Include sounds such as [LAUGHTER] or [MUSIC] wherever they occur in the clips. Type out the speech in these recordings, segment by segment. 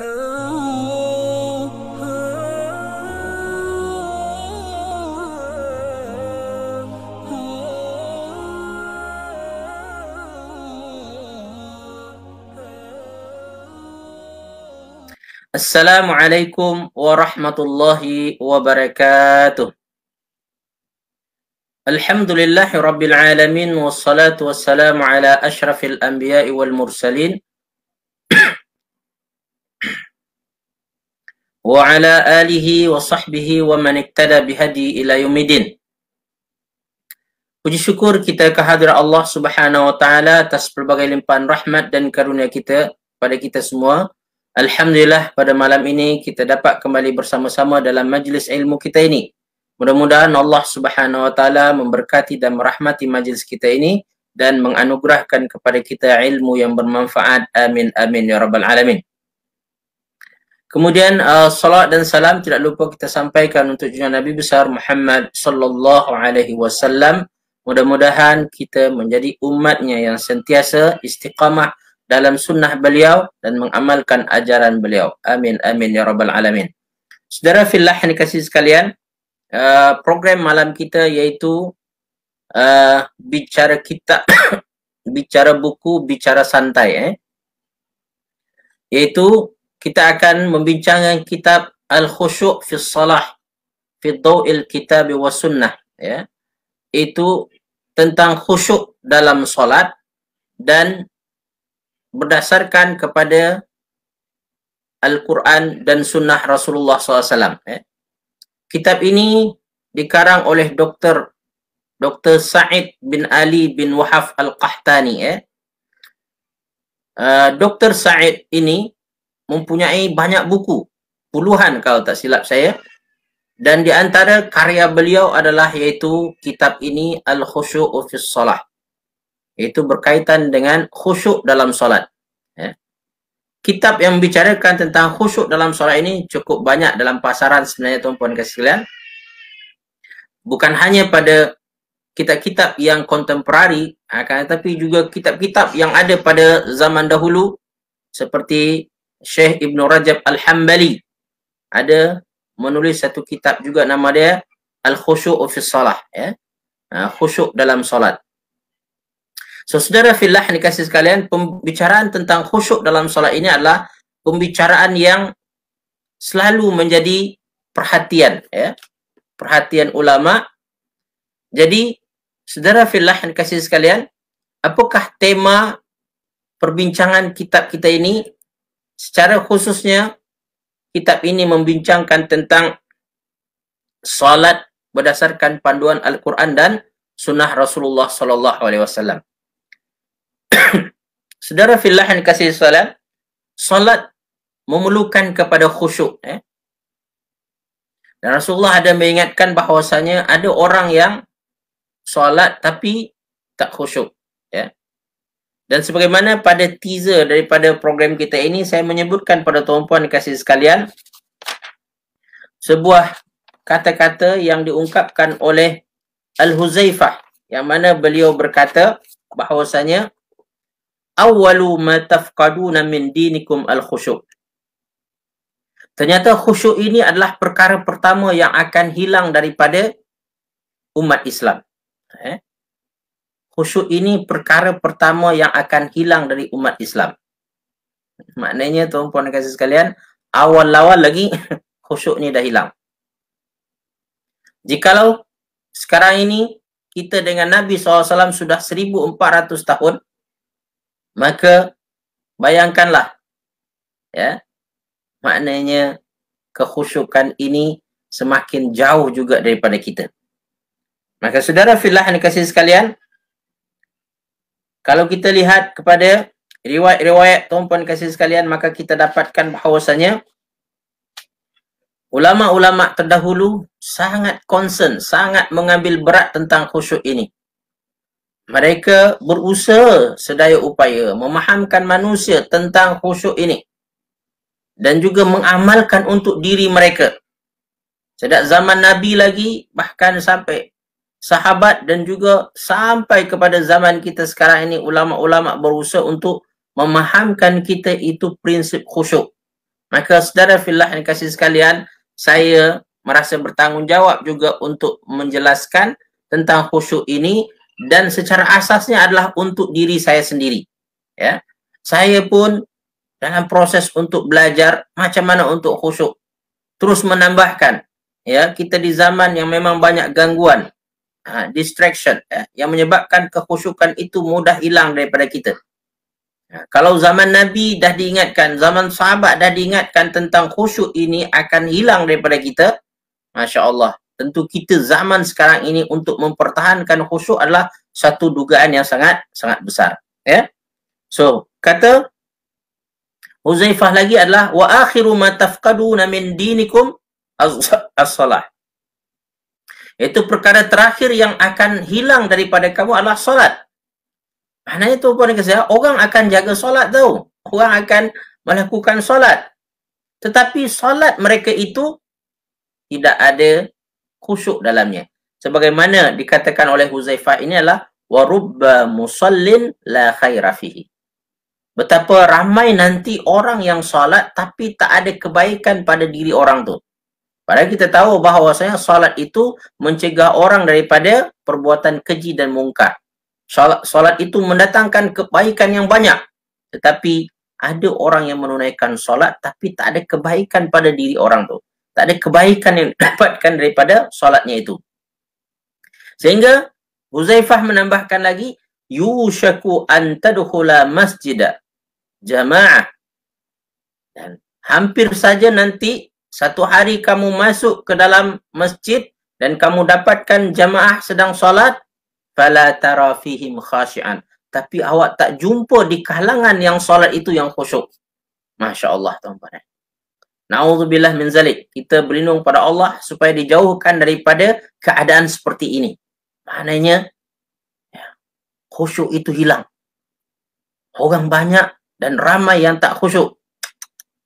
السلام عليكم ورحمة الله وبركاته الحمد لله رب العالمين والصلاة والسلام على أشرف الأنبياء والمرسلين وعلى آله وصحبه ومن اقتدى بهدي إلى يوم الدين Puji syukur kita kehadirat Allah Subhanahu Wa Taala atas pelbagai limpahan rahmat dan karunia kita pada kita semua. Alhamdulillah pada malam ini kita dapat kembali bersama-sama dalam majlis ilmu kita ini. Mudah-mudahan Allah Subhanahu Wa Taala memberkati dan merahmati majlis kita ini dan menganugerahkan kepada kita ilmu yang bermanfaat. Amin amin ya rabbal alamin. Kemudian uh, salat dan salam tidak lupa kita sampaikan untuk junjungan Nabi besar Muhammad sallallahu alaihi wasallam. Mudah-mudahan kita menjadi umatnya yang sentiasa istiqamah dalam sunnah beliau dan mengamalkan ajaran beliau. Amin amin ya rabbal alamin. Saudara fillah yang dikasihi sekalian, uh, program malam kita iaitu uh, bicara kita [COUGHS] bicara buku, bicara santai eh. Iaitu kita akan membincangkan kitab al khusyuk fi Salah fi Dawil Kitab wa Sunnah ya. Itu tentang khusyuk dalam solat dan berdasarkan kepada Al-Quran dan Sunnah Rasulullah SAW. Ya. Kitab ini dikarang oleh Doktor Dr. Sa'id bin Ali bin Wahaf Al-Qahtani. Eh, Uh, Dr. Sa'id ini mempunyai banyak buku puluhan kalau tak silap saya dan di antara karya beliau adalah yaitu kitab ini al khusyu fi salah itu berkaitan dengan khusyuk dalam solat ya. kitab yang membicarakan tentang khusyuk dalam solat ini cukup banyak dalam pasaran sebenarnya tuan-tuan kesilian bukan hanya pada kitab-kitab yang kontemporari akan ha, tetapi juga kitab-kitab yang ada pada zaman dahulu seperti Syekh Ibn Rajab Al-Hambali ada menulis satu kitab juga nama dia Al-Khushu' fi Salah ya. Ah, khusyuk dalam solat. So saudara Filah ni kasih sekalian pembicaraan tentang khusyuk dalam solat ini adalah pembicaraan yang selalu menjadi perhatian ya. Perhatian ulama. Jadi saudara Filah ni kasih sekalian apakah tema perbincangan kitab kita ini secara khususnya kitab ini membincangkan tentang salat berdasarkan panduan Al-Quran dan sunnah Rasulullah sallallahu alaihi wasallam. [CLEARS THROAT] Saudara fillah yang kasih salam, salat memerlukan kepada khusyuk eh. Dan Rasulullah ada mengingatkan bahawasanya ada orang yang salat tapi tak khusyuk ya. Dan sebagaimana pada teaser daripada program kita ini, saya menyebutkan pada tuan-puan dikasih sekalian, sebuah kata-kata yang diungkapkan oleh Al-Huzaifah, yang mana beliau berkata bahawasanya, Awalu ma tafqaduna min dinikum al-khusyuk. Ternyata khusyuk ini adalah perkara pertama yang akan hilang daripada umat Islam. Eh? khusyuk ini perkara pertama yang akan hilang dari umat Islam. Maknanya tuan-puan dan kasih sekalian, awal-awal lagi [LAUGHS] khusyuk ni dah hilang. Jikalau sekarang ini kita dengan Nabi SAW sudah 1400 tahun, maka bayangkanlah ya maknanya kekhusyukan ini semakin jauh juga daripada kita. Maka saudara fillah yang dikasih sekalian, kalau kita lihat kepada riwayat-riwayat tuan-puan kasih sekalian maka kita dapatkan bahawasanya ulama-ulama terdahulu sangat concern sangat mengambil berat tentang khusyuk ini mereka berusaha sedaya upaya memahamkan manusia tentang khusyuk ini dan juga mengamalkan untuk diri mereka sejak zaman nabi lagi bahkan sampai sahabat dan juga sampai kepada zaman kita sekarang ini ulama-ulama berusaha untuk memahamkan kita itu prinsip khusyuk. Maka saudara fillah yang kasih sekalian, saya merasa bertanggungjawab juga untuk menjelaskan tentang khusyuk ini dan secara asasnya adalah untuk diri saya sendiri. Ya. Saya pun dalam proses untuk belajar macam mana untuk khusyuk terus menambahkan ya kita di zaman yang memang banyak gangguan ha, distraction ya, yang menyebabkan kekhusyukan itu mudah hilang daripada kita. Ya, kalau zaman Nabi dah diingatkan, zaman sahabat dah diingatkan tentang khusyuk ini akan hilang daripada kita, Masya Allah. Tentu kita zaman sekarang ini untuk mempertahankan khusyuk adalah satu dugaan yang sangat sangat besar. Ya? So, kata Huzaifah lagi adalah wa akhiru ma tafqaduna min dinikum as-salah. As- itu perkara terakhir yang akan hilang daripada kamu adalah solat. Maknanya tu pun kata saya, orang akan jaga solat tau. Orang akan melakukan solat. Tetapi solat mereka itu tidak ada khusyuk dalamnya. Sebagaimana dikatakan oleh Huzaifah ini adalah وَرُبَّ مُصَلِّنْ لَا خَيْرَ فِيهِ Betapa ramai nanti orang yang solat tapi tak ada kebaikan pada diri orang tu. Padahal kita tahu bahawa bahawasanya salat itu mencegah orang daripada perbuatan keji dan mungkar. Salat solat itu mendatangkan kebaikan yang banyak. Tetapi ada orang yang menunaikan salat, tapi tak ada kebaikan pada diri orang tu. Tak ada kebaikan yang [LAUGHS] dapatkan daripada salatnya itu. Sehingga Huzaifah menambahkan lagi yushaku an tadkhula masjidah, jamaah dan hampir saja nanti satu hari kamu masuk ke dalam masjid dan kamu dapatkan jamaah sedang solat fala tara fihim tapi awak tak jumpa di kalangan yang solat itu yang khusyuk masya-Allah tuan-tuan eh? naudzubillah min zalik kita berlindung pada Allah supaya dijauhkan daripada keadaan seperti ini maknanya ya, khusyuk itu hilang orang banyak dan ramai yang tak khusyuk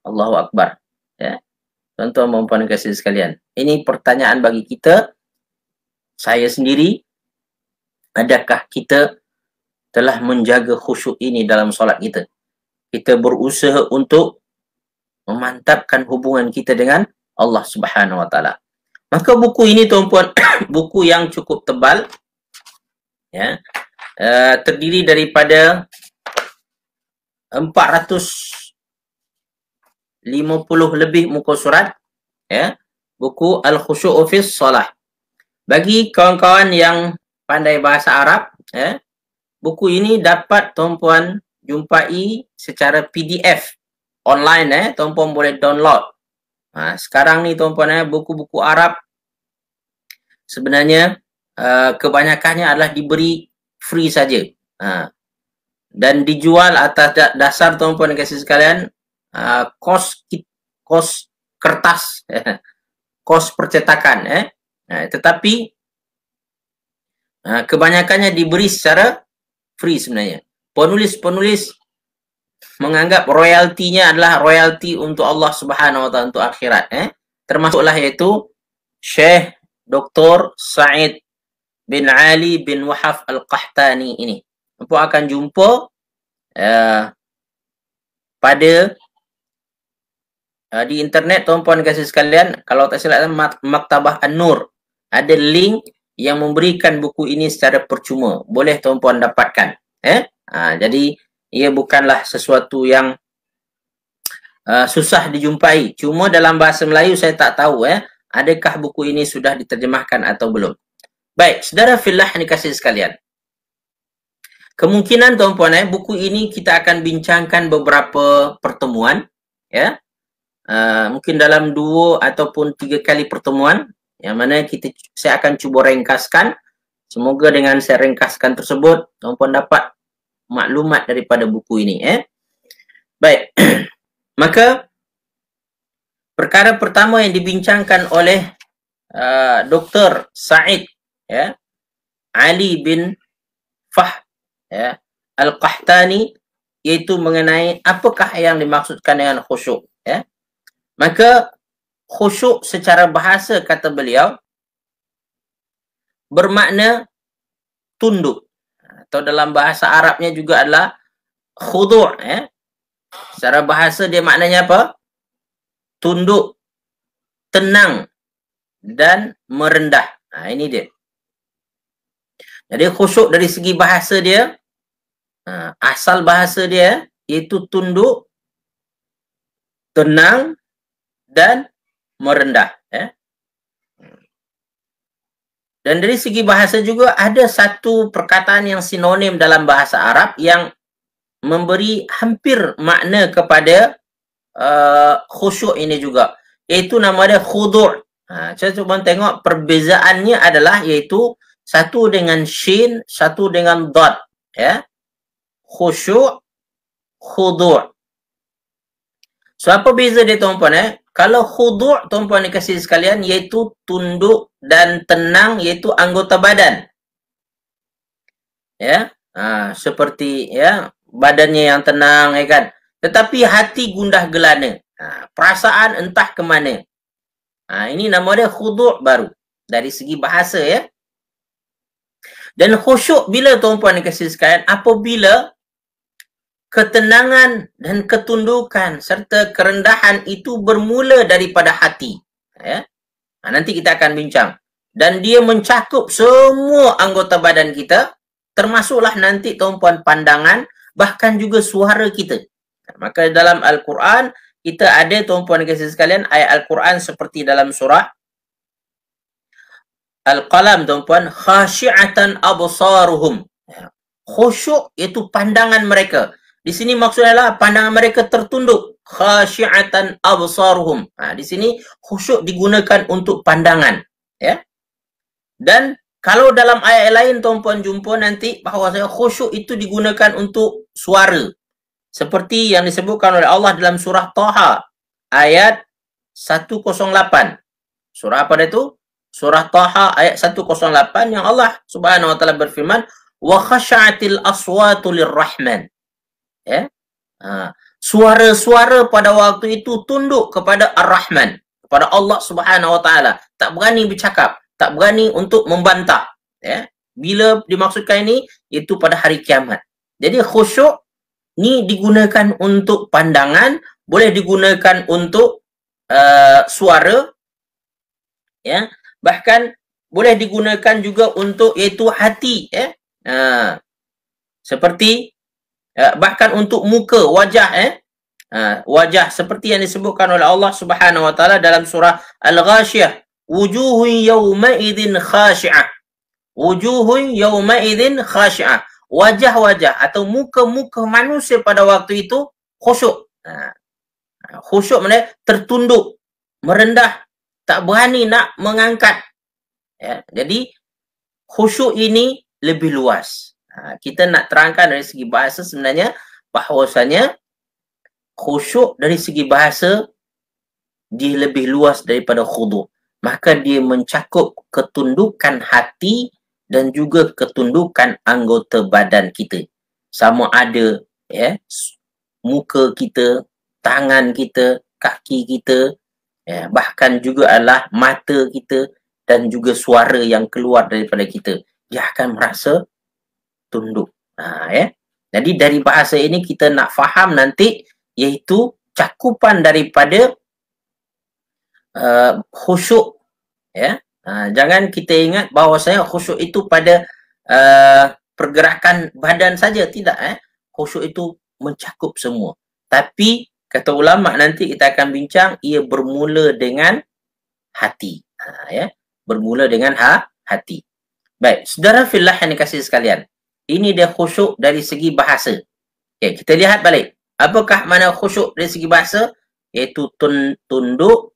Allahu akbar ya Tuan-tuan dan puan kasih sekalian. Ini pertanyaan bagi kita. Saya sendiri. Adakah kita telah menjaga khusyuk ini dalam solat kita? Kita berusaha untuk memantapkan hubungan kita dengan Allah Subhanahu Wa Taala. Maka buku ini tuan-puan, [COUGHS] buku yang cukup tebal. Ya. Uh, terdiri daripada 400 50 lebih muka surat ya buku al khusyu fi solah bagi kawan-kawan yang pandai bahasa Arab ya buku ini dapat tuan-puan jumpai secara PDF online eh tuan-puan boleh download ha, sekarang ni tuan-puan eh buku-buku Arab sebenarnya uh, kebanyakannya adalah diberi free saja ha, dan dijual atas dasar tuan-puan dan sekalian Ah, kos kos kertas [LAUGHS] kos percetakan ya eh. tetapi ah, kebanyakannya diberi secara free sebenarnya penulis-penulis menganggap royaltinya adalah royalti untuk Allah Subhanahu wa taala untuk akhirat eh termasuklah yaitu Syekh Dr Said bin Ali bin Wahaf Al-Qahtani ini. Apa akan jumpa uh, pada Ah, di internet tuan-puan kasih sekalian kalau tak silap Maktabah An-Nur ada link yang memberikan buku ini secara percuma boleh tuan-puan dapatkan eh ha, jadi ia bukanlah sesuatu yang uh, susah dijumpai cuma dalam bahasa Melayu saya tak tahu eh adakah buku ini sudah diterjemahkan atau belum baik saudara fillah ni kasih sekalian kemungkinan tuan-puan eh buku ini kita akan bincangkan beberapa pertemuan ya eh? uh, mungkin dalam dua ataupun tiga kali pertemuan yang mana kita saya akan cuba ringkaskan semoga dengan saya ringkaskan tersebut tuan-tuan dapat maklumat daripada buku ini eh baik [CLEARS THROAT] maka perkara pertama yang dibincangkan oleh uh, ah, Dr. Said ya Ali bin Fah ya Al-Qahtani iaitu mengenai apakah yang dimaksudkan dengan khusyuk ya Maka khusyuk secara bahasa kata beliau bermakna tunduk atau dalam bahasa Arabnya juga adalah khudu' eh. Secara bahasa dia maknanya apa? Tunduk, tenang dan merendah. Ha, ini dia. Jadi khusyuk dari segi bahasa dia, ha, asal bahasa dia iaitu tunduk, tenang dan merendah. Ya. Dan dari segi bahasa juga ada satu perkataan yang sinonim dalam bahasa Arab yang memberi hampir makna kepada uh, khusyuk ini juga. Iaitu nama dia khudur. Ha, saya cuba tengok perbezaannya adalah iaitu satu dengan shin, satu dengan dot. Ya. Khusyuk, khudur. So apa beza dia tuan-puan eh? Kalau khudu' tuan-puan ni kasih sekalian iaitu tunduk dan tenang iaitu anggota badan. Ya. Ha, seperti ya badannya yang tenang ya kan. Tetapi hati gundah gelana. Ha, perasaan entah ke mana. Ha, ini nama dia khudu' baru dari segi bahasa ya. Dan khusyuk bila tuan-puan ni kasih sekalian apabila ketenangan dan ketundukan serta kerendahan itu bermula daripada hati. Ya. Ha, nanti kita akan bincang. Dan dia mencakup semua anggota badan kita, termasuklah nanti tuan-puan pandangan, bahkan juga suara kita. Maka dalam Al-Quran, kita ada tuan-puan kasih sekalian ayat Al-Quran seperti dalam surah Al-Qalam tuan-puan khashi'atan absaruhum ya. khusyuk iaitu pandangan mereka di sini maksudnya adalah pandangan mereka tertunduk. Khashi'atan absaruhum. Ha, di sini khusyuk digunakan untuk pandangan. Ya. Dan kalau dalam ayat lain tuan-puan jumpa nanti bahawa saya khusyuk itu digunakan untuk suara. Seperti yang disebutkan oleh Allah dalam surah Taha ayat 108. Surah apa dia tu? Surah Taha ayat 108 yang Allah Subhanahu wa taala berfirman, "Wa khasha'atil aswatu lirrahman." ya ha, suara-suara pada waktu itu tunduk kepada Ar-Rahman kepada Allah Subhanahu Wa Taala tak berani bercakap tak berani untuk membantah ya bila dimaksudkan ini itu pada hari kiamat jadi khusyuk ni digunakan untuk pandangan boleh digunakan untuk uh, suara ya bahkan boleh digunakan juga untuk yaitu hati ya ha. seperti Ya, bahkan untuk muka wajah eh ha, wajah seperti yang disebutkan oleh Allah Subhanahu wa taala dalam surah Al-Ghasyiyah wujuhun yawma idzin khashi'ah wujuhun yawma idzin khashi'ah wajah-wajah atau muka-muka manusia pada waktu itu khusyuk ha, khusyuk maknanya tertunduk merendah tak berani nak mengangkat ya jadi khusyuk ini lebih luas Ha, kita nak terangkan dari segi bahasa sebenarnya bahawasanya khusyuk dari segi bahasa dia lebih luas daripada khudu. Maka dia mencakup ketundukan hati dan juga ketundukan anggota badan kita. Sama ada ya, muka kita, tangan kita, kaki kita, ya, bahkan juga adalah mata kita dan juga suara yang keluar daripada kita. Dia akan merasa tunduk. Ha, ya. Jadi dari bahasa ini kita nak faham nanti iaitu cakupan daripada uh, khusyuk. Ya. Ha, jangan kita ingat bahawa saya khusyuk itu pada uh, pergerakan badan saja. Tidak. Eh. Khusyuk itu mencakup semua. Tapi kata ulama nanti kita akan bincang ia bermula dengan hati. Ha, ya. Bermula dengan ha, hati. Baik, saudara fillah yang dikasih sekalian. Ini dia khusyuk dari segi bahasa. Okay, kita lihat balik. Apakah mana khusyuk dari segi bahasa? Iaitu tun, tunduk,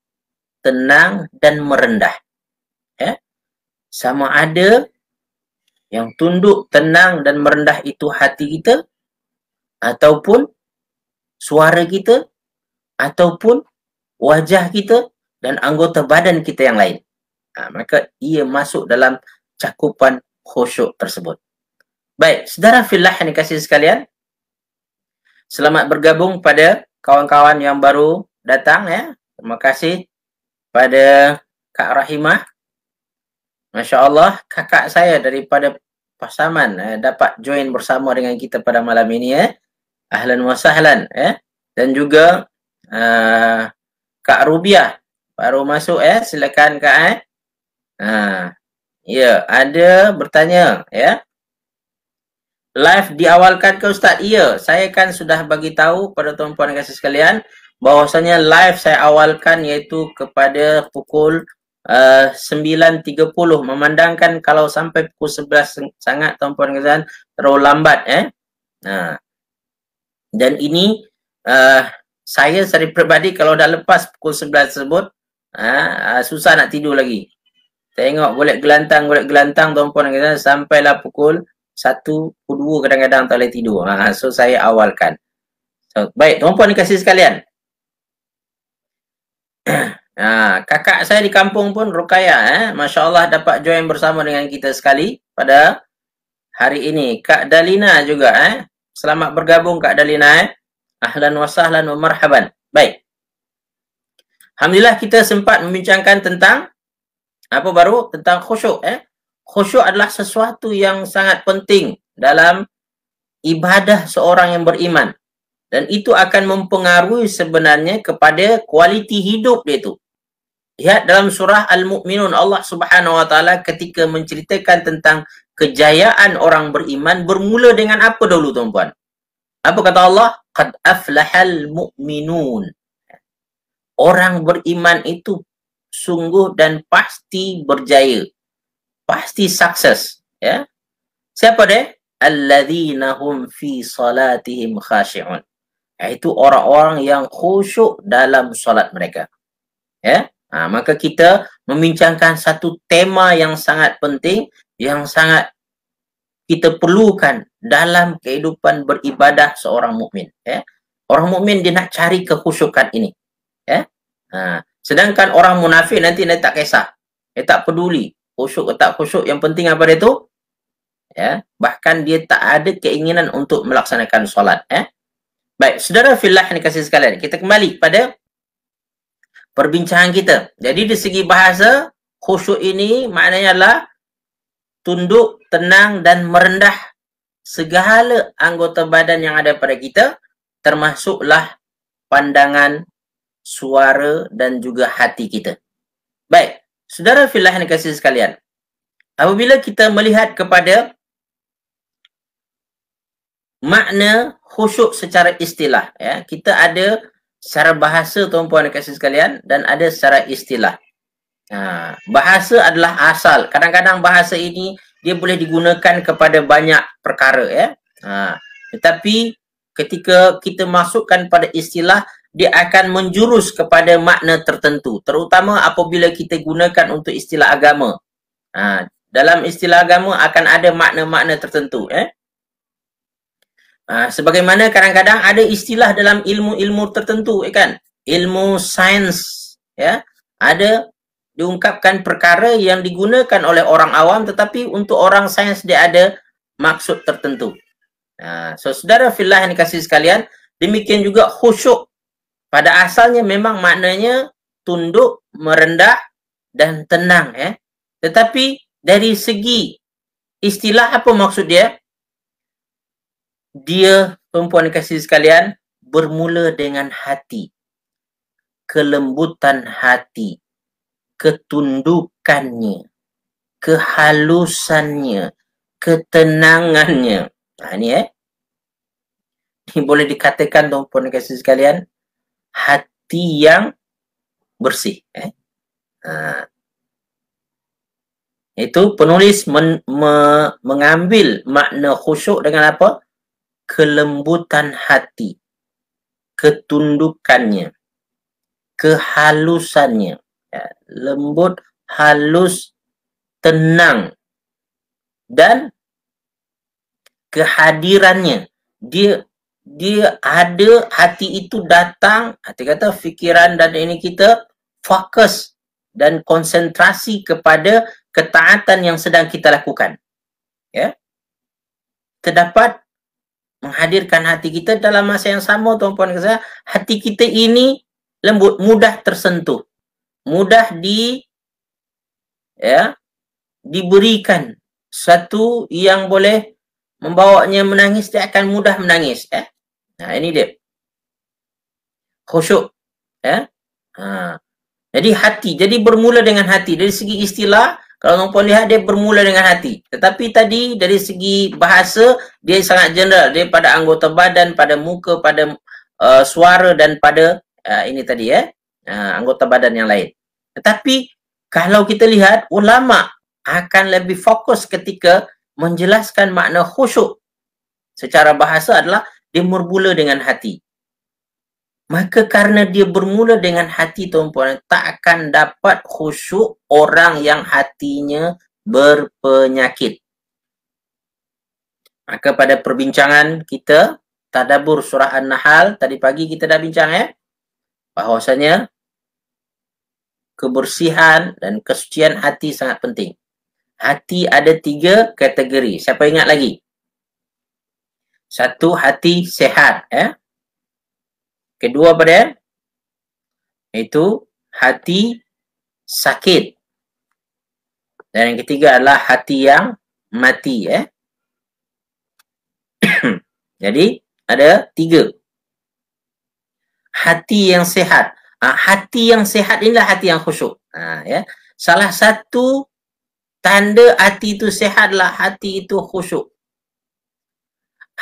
tenang dan merendah. Yeah? Sama ada yang tunduk, tenang dan merendah itu hati kita ataupun suara kita ataupun wajah kita dan anggota badan kita yang lain. Ha, maka ia masuk dalam cakupan khusyuk tersebut. Baik, saudara filah yang dikasih sekalian. Selamat bergabung pada kawan-kawan yang baru datang ya. Terima kasih pada Kak Rahimah. Masya Allah, kakak saya daripada Pasaman eh, dapat join bersama dengan kita pada malam ini ya. Ahlan wa sahlan ya. Dan juga uh, Kak Rubiah baru masuk ya. Silakan Kak eh. Uh, ya, ada bertanya ya live diawalkan ke Ustaz? Ya, saya kan sudah bagi tahu kepada tuan-puan kasih sekalian bahawasanya live saya awalkan iaitu kepada pukul eh, uh, 9.30 memandangkan kalau sampai pukul 11 sangat tuan-puan sekalian terlalu lambat eh. Nah. Dan ini uh, saya secara peribadi kalau dah lepas pukul 11 tersebut uh, uh, susah nak tidur lagi. Tengok golek gelantang golek gelantang tuan-puan kasihan sampailah pukul satu dua kadang-kadang tak boleh tidur. Ha, so saya awalkan. So, baik, tuan-puan dikasih sekalian. [CLEARS THROAT] ha, kakak saya di kampung pun Rukaya. Eh? Masya Allah dapat join bersama dengan kita sekali pada hari ini. Kak Dalina juga. Eh? Selamat bergabung Kak Dalina. Eh? Ahlan wa sahlan wa marhaban. Baik. Alhamdulillah kita sempat membincangkan tentang apa baru? Tentang khusyuk. Eh? khusyuk adalah sesuatu yang sangat penting dalam ibadah seorang yang beriman dan itu akan mempengaruhi sebenarnya kepada kualiti hidup dia tu. Lihat dalam surah Al-Mu'minun Allah Subhanahu Wa Taala ketika menceritakan tentang kejayaan orang beriman bermula dengan apa dulu tuan-tuan? Apa kata Allah? Qad aflahal mu'minun. Orang beriman itu sungguh dan pasti berjaya pasti sukses ya siapa deh alladzina hum fi salatihim khashi'un iaitu orang-orang yang khusyuk dalam solat mereka ya ha, maka kita membincangkan satu tema yang sangat penting yang sangat kita perlukan dalam kehidupan beribadah seorang mukmin ya orang mukmin dia nak cari kekhusyukan ini ya ha, sedangkan orang munafik nanti dia tak kisah dia tak peduli khusyuk atau tak khusyuk yang penting apa dia tu ya bahkan dia tak ada keinginan untuk melaksanakan solat eh baik saudara fillah ni kasih sekalian kita kembali pada perbincangan kita jadi di segi bahasa khusyuk ini maknanya adalah tunduk tenang dan merendah segala anggota badan yang ada pada kita termasuklah pandangan suara dan juga hati kita baik Saudara filah yang kasih sekalian. Apabila kita melihat kepada makna khusyuk secara istilah. ya Kita ada secara bahasa tuan-puan dan kasih sekalian dan ada secara istilah. Ha, bahasa adalah asal. Kadang-kadang bahasa ini dia boleh digunakan kepada banyak perkara. ya. Ha, tetapi ketika kita masukkan pada istilah, dia akan menjurus kepada makna tertentu terutama apabila kita gunakan untuk istilah agama ha, dalam istilah agama akan ada makna-makna tertentu eh ha, sebagaimana kadang-kadang ada istilah dalam ilmu-ilmu tertentu eh kan ilmu sains ya ada diungkapkan perkara yang digunakan oleh orang awam tetapi untuk orang sains dia ada maksud tertentu. Ha, so saudara fillah yang dikasih sekalian, demikian juga khusyuk pada asalnya memang maknanya tunduk, merendah dan tenang ya. Tetapi dari segi istilah apa maksud dia? Dia perempuan kasih sekalian bermula dengan hati. Kelembutan hati, ketundukannya, kehalusannya, ketenangannya. Nah, ha, ini eh. Ini boleh dikatakan tuan-tuan kasih sekalian, hati yang bersih. Eh? Ha. Itu penulis men, me, mengambil makna khusyuk dengan apa? Kelembutan hati. Ketundukannya. Kehalusannya. Ya, lembut, halus, tenang. Dan kehadirannya. Dia dia ada hati itu datang hati kata fikiran dan ini kita fokus dan konsentrasi kepada ketaatan yang sedang kita lakukan ya terdapat menghadirkan hati kita dalam masa yang sama tuan-tuan saya hati kita ini lembut mudah tersentuh mudah di ya diberikan satu yang boleh membawanya menangis dia akan mudah menangis eh Nah ha, ini dia. Khusyuk. Ya? Ha. Jadi hati. Jadi bermula dengan hati. Dari segi istilah, kalau orang pun lihat, dia bermula dengan hati. Tetapi tadi, dari segi bahasa, dia sangat general. Dia pada anggota badan, pada muka, pada uh, suara dan pada uh, ini tadi ya. Uh, anggota badan yang lain. Tetapi, kalau kita lihat, ulama akan lebih fokus ketika menjelaskan makna khusyuk secara bahasa adalah dia bermula dengan hati. Maka karena dia bermula dengan hati tuan-puan, tak akan dapat khusyuk orang yang hatinya berpenyakit. Maka pada perbincangan kita, Tadabur Surah An-Nahl, tadi pagi kita dah bincang ya, bahawasanya kebersihan dan kesucian hati sangat penting. Hati ada tiga kategori. Siapa ingat lagi? satu hati sehat ya eh? kedua pada itu hati sakit dan yang ketiga adalah hati yang mati ya eh? [CLEARS THROAT] jadi ada tiga hati yang sehat ha, hati yang sehat inilah hati yang khusyuk ha, ya salah satu tanda hati itu sehatlah hati itu khusyuk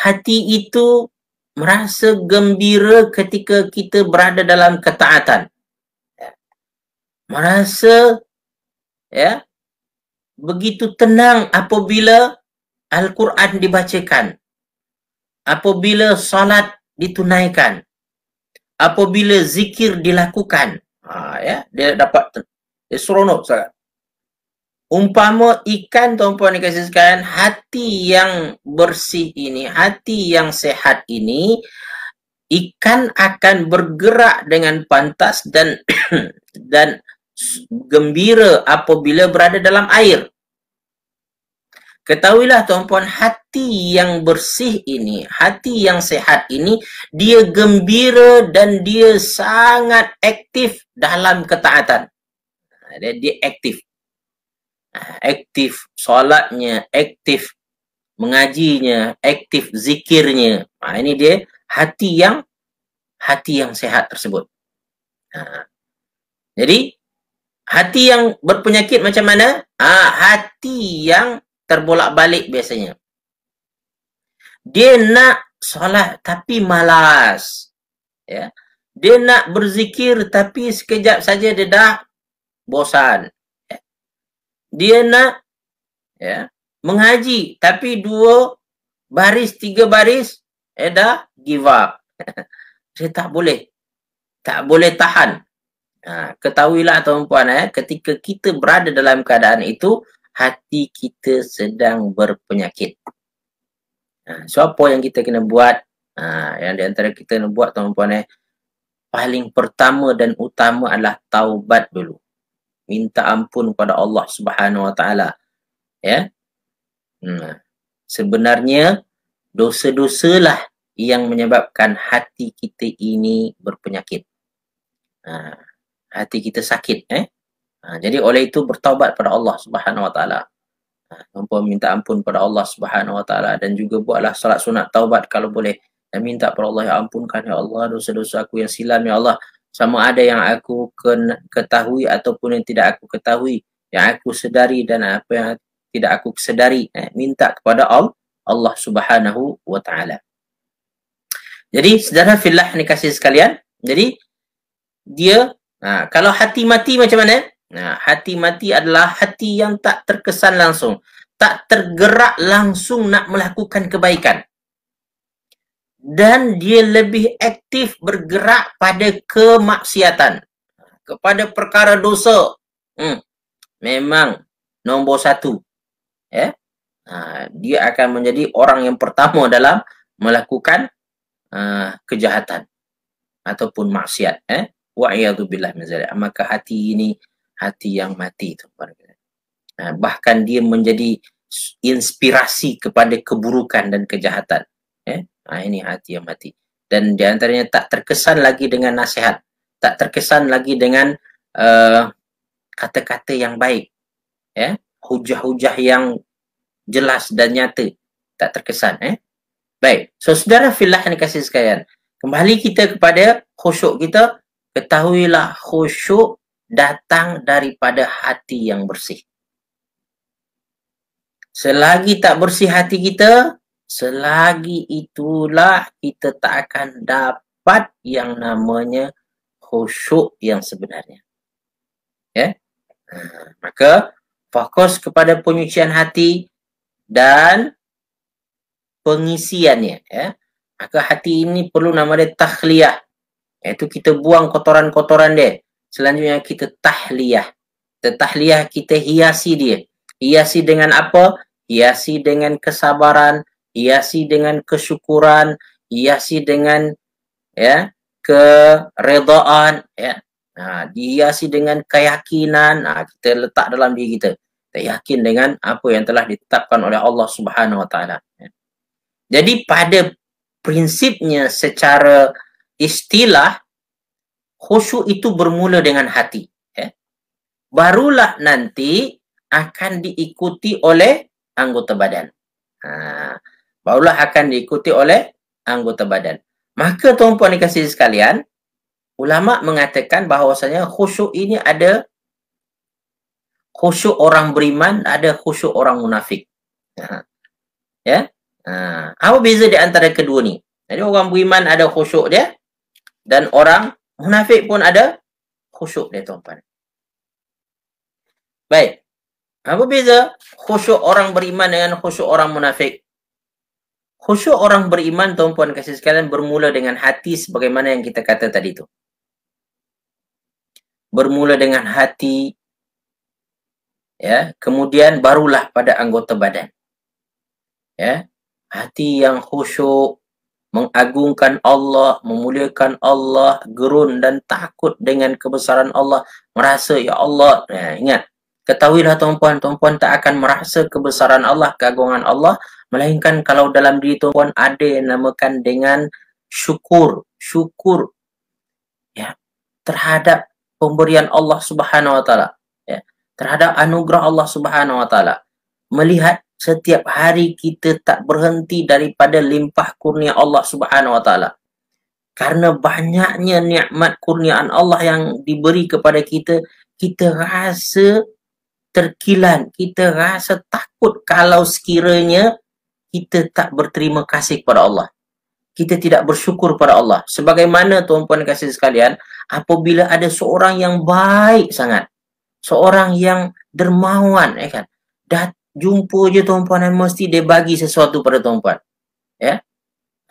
hati itu merasa gembira ketika kita berada dalam ketaatan. Ya. Merasa ya begitu tenang apabila Al-Quran dibacakan. Apabila salat ditunaikan. Apabila zikir dilakukan. Ha, ya, dia dapat dia seronok sangat. Umpama ikan tuan-puan dikasih sekalian, hati yang bersih ini, hati yang sehat ini, ikan akan bergerak dengan pantas dan [CLEARS THROAT] dan gembira apabila berada dalam air. Ketahuilah tuan-puan, hati yang bersih ini, hati yang sehat ini, dia gembira dan dia sangat aktif dalam ketaatan. dia aktif aktif solatnya, aktif mengajinya, aktif zikirnya. Ha, ini dia hati yang hati yang sehat tersebut. Ha. Jadi hati yang berpenyakit macam mana? Ha, hati yang terbolak-balik biasanya. Dia nak solat tapi malas. Ya. Dia nak berzikir tapi sekejap saja dia dah bosan dia nak ya menghaji tapi dua baris tiga baris eh dah give up [LAUGHS] dia tak boleh tak boleh tahan ha, ketahuilah tuan-tuan eh ketika kita berada dalam keadaan itu hati kita sedang berpenyakit ha, so apa yang kita kena buat ha, yang di antara kita kena buat tuan-tuan eh paling pertama dan utama adalah taubat dulu minta ampun kepada Allah Subhanahu Wa Taala. Ya. Hmm. Sebenarnya dosa dosa lah yang menyebabkan hati kita ini berpenyakit. Ha. Hati kita sakit eh. Ha. jadi oleh itu bertaubat pada Allah Subhanahu Wa Taala. Mempun ha. minta ampun pada Allah Subhanahu Wa Taala dan juga buatlah salat sunat taubat kalau boleh dan minta kepada Allah ya ampunkan ya Allah dosa-dosa aku yang silam ya Allah sama ada yang aku ketahui ataupun yang tidak aku ketahui yang aku sedari dan apa yang tidak aku sedari eh, minta kepada Allah Subhanahu wa taala jadi saudara fillah ni kasih sekalian jadi dia ha, kalau hati mati macam mana ha, hati mati adalah hati yang tak terkesan langsung tak tergerak langsung nak melakukan kebaikan dan dia lebih aktif bergerak pada kemaksiatan kepada perkara dosa hmm. memang nombor satu ya ha, dia akan menjadi orang yang pertama dalam melakukan uh, kejahatan ataupun maksiat eh wa iyadu billah maka hati ini hati yang mati itu ha, bahkan dia menjadi inspirasi kepada keburukan dan kejahatan Ha, ini hati yang mati. Dan di antaranya tak terkesan lagi dengan nasihat. Tak terkesan lagi dengan uh, kata-kata yang baik. Ya? Hujah-hujah yang jelas dan nyata. Tak terkesan. Eh? Baik. So, saudara filah yang dikasih sekalian. Kembali kita kepada khusyuk kita. Ketahuilah khusyuk datang daripada hati yang bersih. Selagi tak bersih hati kita, selagi itulah kita tak akan dapat yang namanya khusyuk yang sebenarnya. Ya. Yeah? Hmm, maka fokus kepada penyucian hati dan pengisiannya ya. Yeah? Maka hati ini perlu nama dia takhliyah. Iaitu kita buang kotoran-kotoran dia. Selanjutnya kita tahliyah. Tetahliyah kita hiasi dia. Hiasi dengan apa? Hiasi dengan kesabaran, hiasi dengan kesyukuran, hiasi dengan ya, keredaan, ya. Ha, dihiasi dengan keyakinan, ha, kita letak dalam diri kita. Kita yakin dengan apa yang telah ditetapkan oleh Allah Subhanahu Wa Taala. Ya. Jadi pada prinsipnya secara istilah khusyuk itu bermula dengan hati. Ya. Barulah nanti akan diikuti oleh anggota badan. Ha barulah akan diikuti oleh anggota badan. Maka tuan-puan dikasih sekalian, ulama mengatakan bahawasanya khusyuk ini ada khusyuk orang beriman, ada khusyuk orang munafik. Ha. Ya? Ha. Apa beza di antara kedua ni? Jadi orang beriman ada khusyuk dia dan orang munafik pun ada khusyuk dia tuan-puan. Baik. Apa beza khusyuk orang beriman dengan khusyuk orang munafik? khusyuk orang beriman tuan-puan kasih sekalian bermula dengan hati sebagaimana yang kita kata tadi tu Bermula dengan hati ya, kemudian barulah pada anggota badan. Ya, hati yang khusyuk mengagungkan Allah, memuliakan Allah, gerun dan takut dengan kebesaran Allah, merasa ya Allah, ya, ingat Ketahuilah tuan-puan, tuan-puan tak akan merasa kebesaran Allah, keagungan Allah Melainkan kalau dalam diri tuan ada yang namakan dengan syukur. Syukur ya, terhadap pemberian Allah subhanahu wa ta'ala. Ya, terhadap anugerah Allah subhanahu wa ta'ala. Melihat setiap hari kita tak berhenti daripada limpah kurnia Allah subhanahu wa ta'ala. Karena banyaknya nikmat kurniaan Allah yang diberi kepada kita, kita rasa terkilan, kita rasa takut kalau sekiranya kita tak berterima kasih kepada Allah. Kita tidak bersyukur kepada Allah. Sebagaimana tuan puan kasih sekalian, apabila ada seorang yang baik sangat, seorang yang dermawan, ya kan? Dah jumpa je tuan puan dan mesti dia bagi sesuatu pada tuan puan. Ya?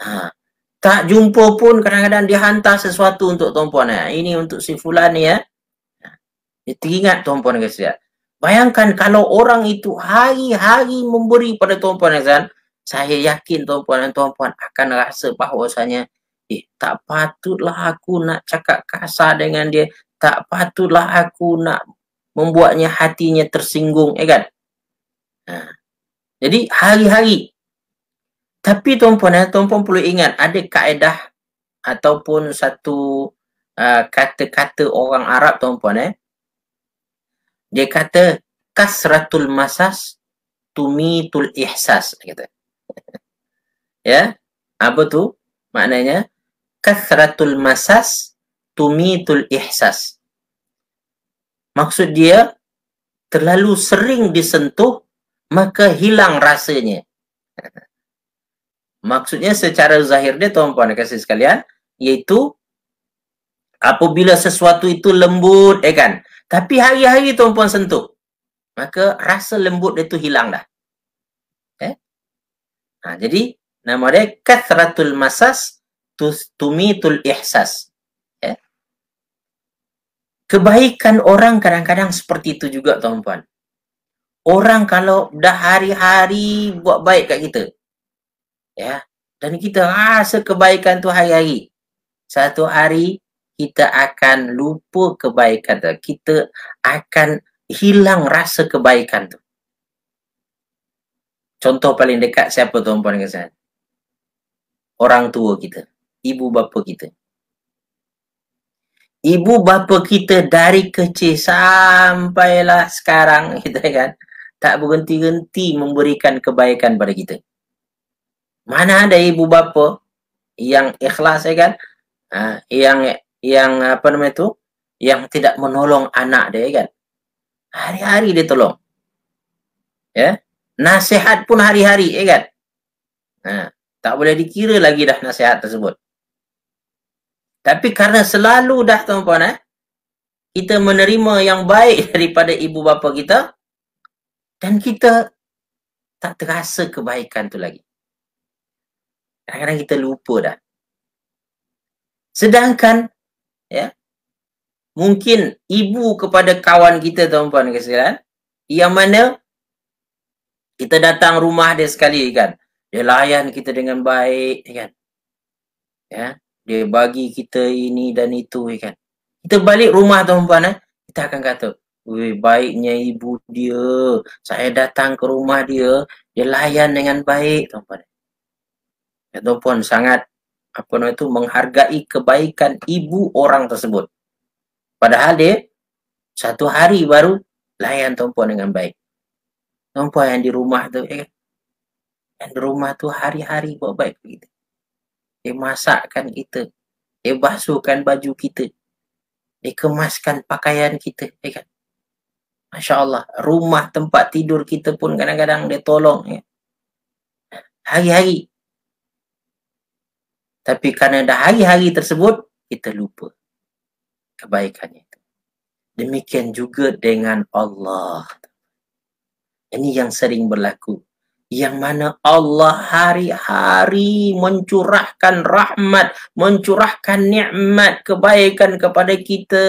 Ha. Tak jumpa pun kadang-kadang dia hantar sesuatu untuk tuan puan. Ya? Ini untuk si fulan ni ya. Dia ha. ya, teringat tuan puan kasih. Bayangkan kalau orang itu hari-hari memberi pada tuan puan Hassan, ya? saya yakin tuan tuan dan tuan-puan akan rasa bahawasanya eh, tak patutlah aku nak cakap kasar dengan dia. Tak patutlah aku nak membuatnya hatinya tersinggung. Eh kan? Ha. Jadi hari-hari. Tapi tuan-puan dan tuan-puan perlu ingat ada kaedah ataupun satu uh, kata-kata orang Arab tuan tuan. eh. Dia kata kasratul masas tumitul ihsas. Dia kata ya apa tu maknanya kasratul masas tumitul ihsas maksud dia terlalu sering disentuh maka hilang rasanya maksudnya secara zahir dia tuan puan kasih sekalian iaitu apabila sesuatu itu lembut eh kan tapi hari-hari tuan puan sentuh maka rasa lembut dia tu hilang dah eh ha, jadi Nama dia kathratul masas tumitul ihsas. Ya. Kebaikan orang kadang-kadang seperti itu juga tuan-puan. Orang kalau dah hari-hari buat baik kat kita. Ya. Dan kita rasa kebaikan tu hari-hari. Satu hari kita akan lupa kebaikan tu. Kita akan hilang rasa kebaikan tu. Contoh paling dekat siapa tuan-puan dengan saya? orang tua kita, ibu bapa kita. Ibu bapa kita dari kecil sampailah sekarang [LAUGHS] kita kan tak berhenti-henti memberikan kebaikan pada kita. Mana ada ibu bapa yang ikhlas ya kan? Ha, yang yang apa nama itu? Yang tidak menolong anak dia ya kan? Hari-hari dia tolong. Ya? Nasihat pun hari-hari ya kan? Ha, tak boleh dikira lagi dah nasihat tersebut. Tapi kerana selalu dah tuan-tuan eh, kita menerima yang baik [LAUGHS] daripada ibu bapa kita dan kita tak terasa kebaikan tu lagi. Kadang-kadang kita lupa dah. Sedangkan ya, mungkin ibu kepada kawan kita tuan-tuan kesian yang mana kita datang rumah dia sekali kan. Dia layan kita dengan baik, ya kan? Ya, dia bagi kita ini dan itu, ya kan? Kita balik rumah tuan-tuan, eh? kita akan kata, "Wei, baiknya ibu dia. Saya datang ke rumah dia, dia layan dengan baik, tuan-tuan." Ya, Ataupun sangat apa nama itu menghargai kebaikan ibu orang tersebut. Padahal dia satu hari baru layan tuan-tuan dengan baik. Tuan-tuan yang di rumah tu, eh, dan rumah tu hari-hari buat baik kita. Dia masakkan kita. Dia basuhkan baju kita. Dia kemaskan pakaian kita. Ya kan? Masya Allah. Rumah tempat tidur kita pun kadang-kadang dia tolong. Ya? Hari-hari. Tapi kerana dah hari-hari tersebut, kita lupa kebaikannya. Demikian juga dengan Allah. Ini yang sering berlaku yang mana Allah hari-hari mencurahkan rahmat, mencurahkan nikmat kebaikan kepada kita.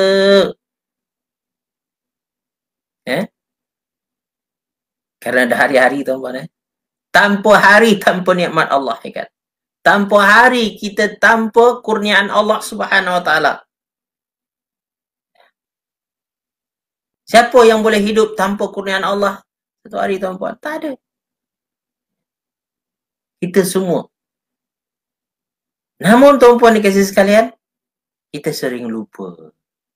Eh? Karena ada hari-hari tuan mana? eh. Tanpa hari tanpa nikmat Allah ya kan. Tanpa hari kita tanpa kurniaan Allah Subhanahu Wa Taala. Siapa yang boleh hidup tanpa kurniaan Allah satu hari tuan-tuan? Tak ada kita semua. Namun tuan-puan dikasih sekalian, kita sering lupa.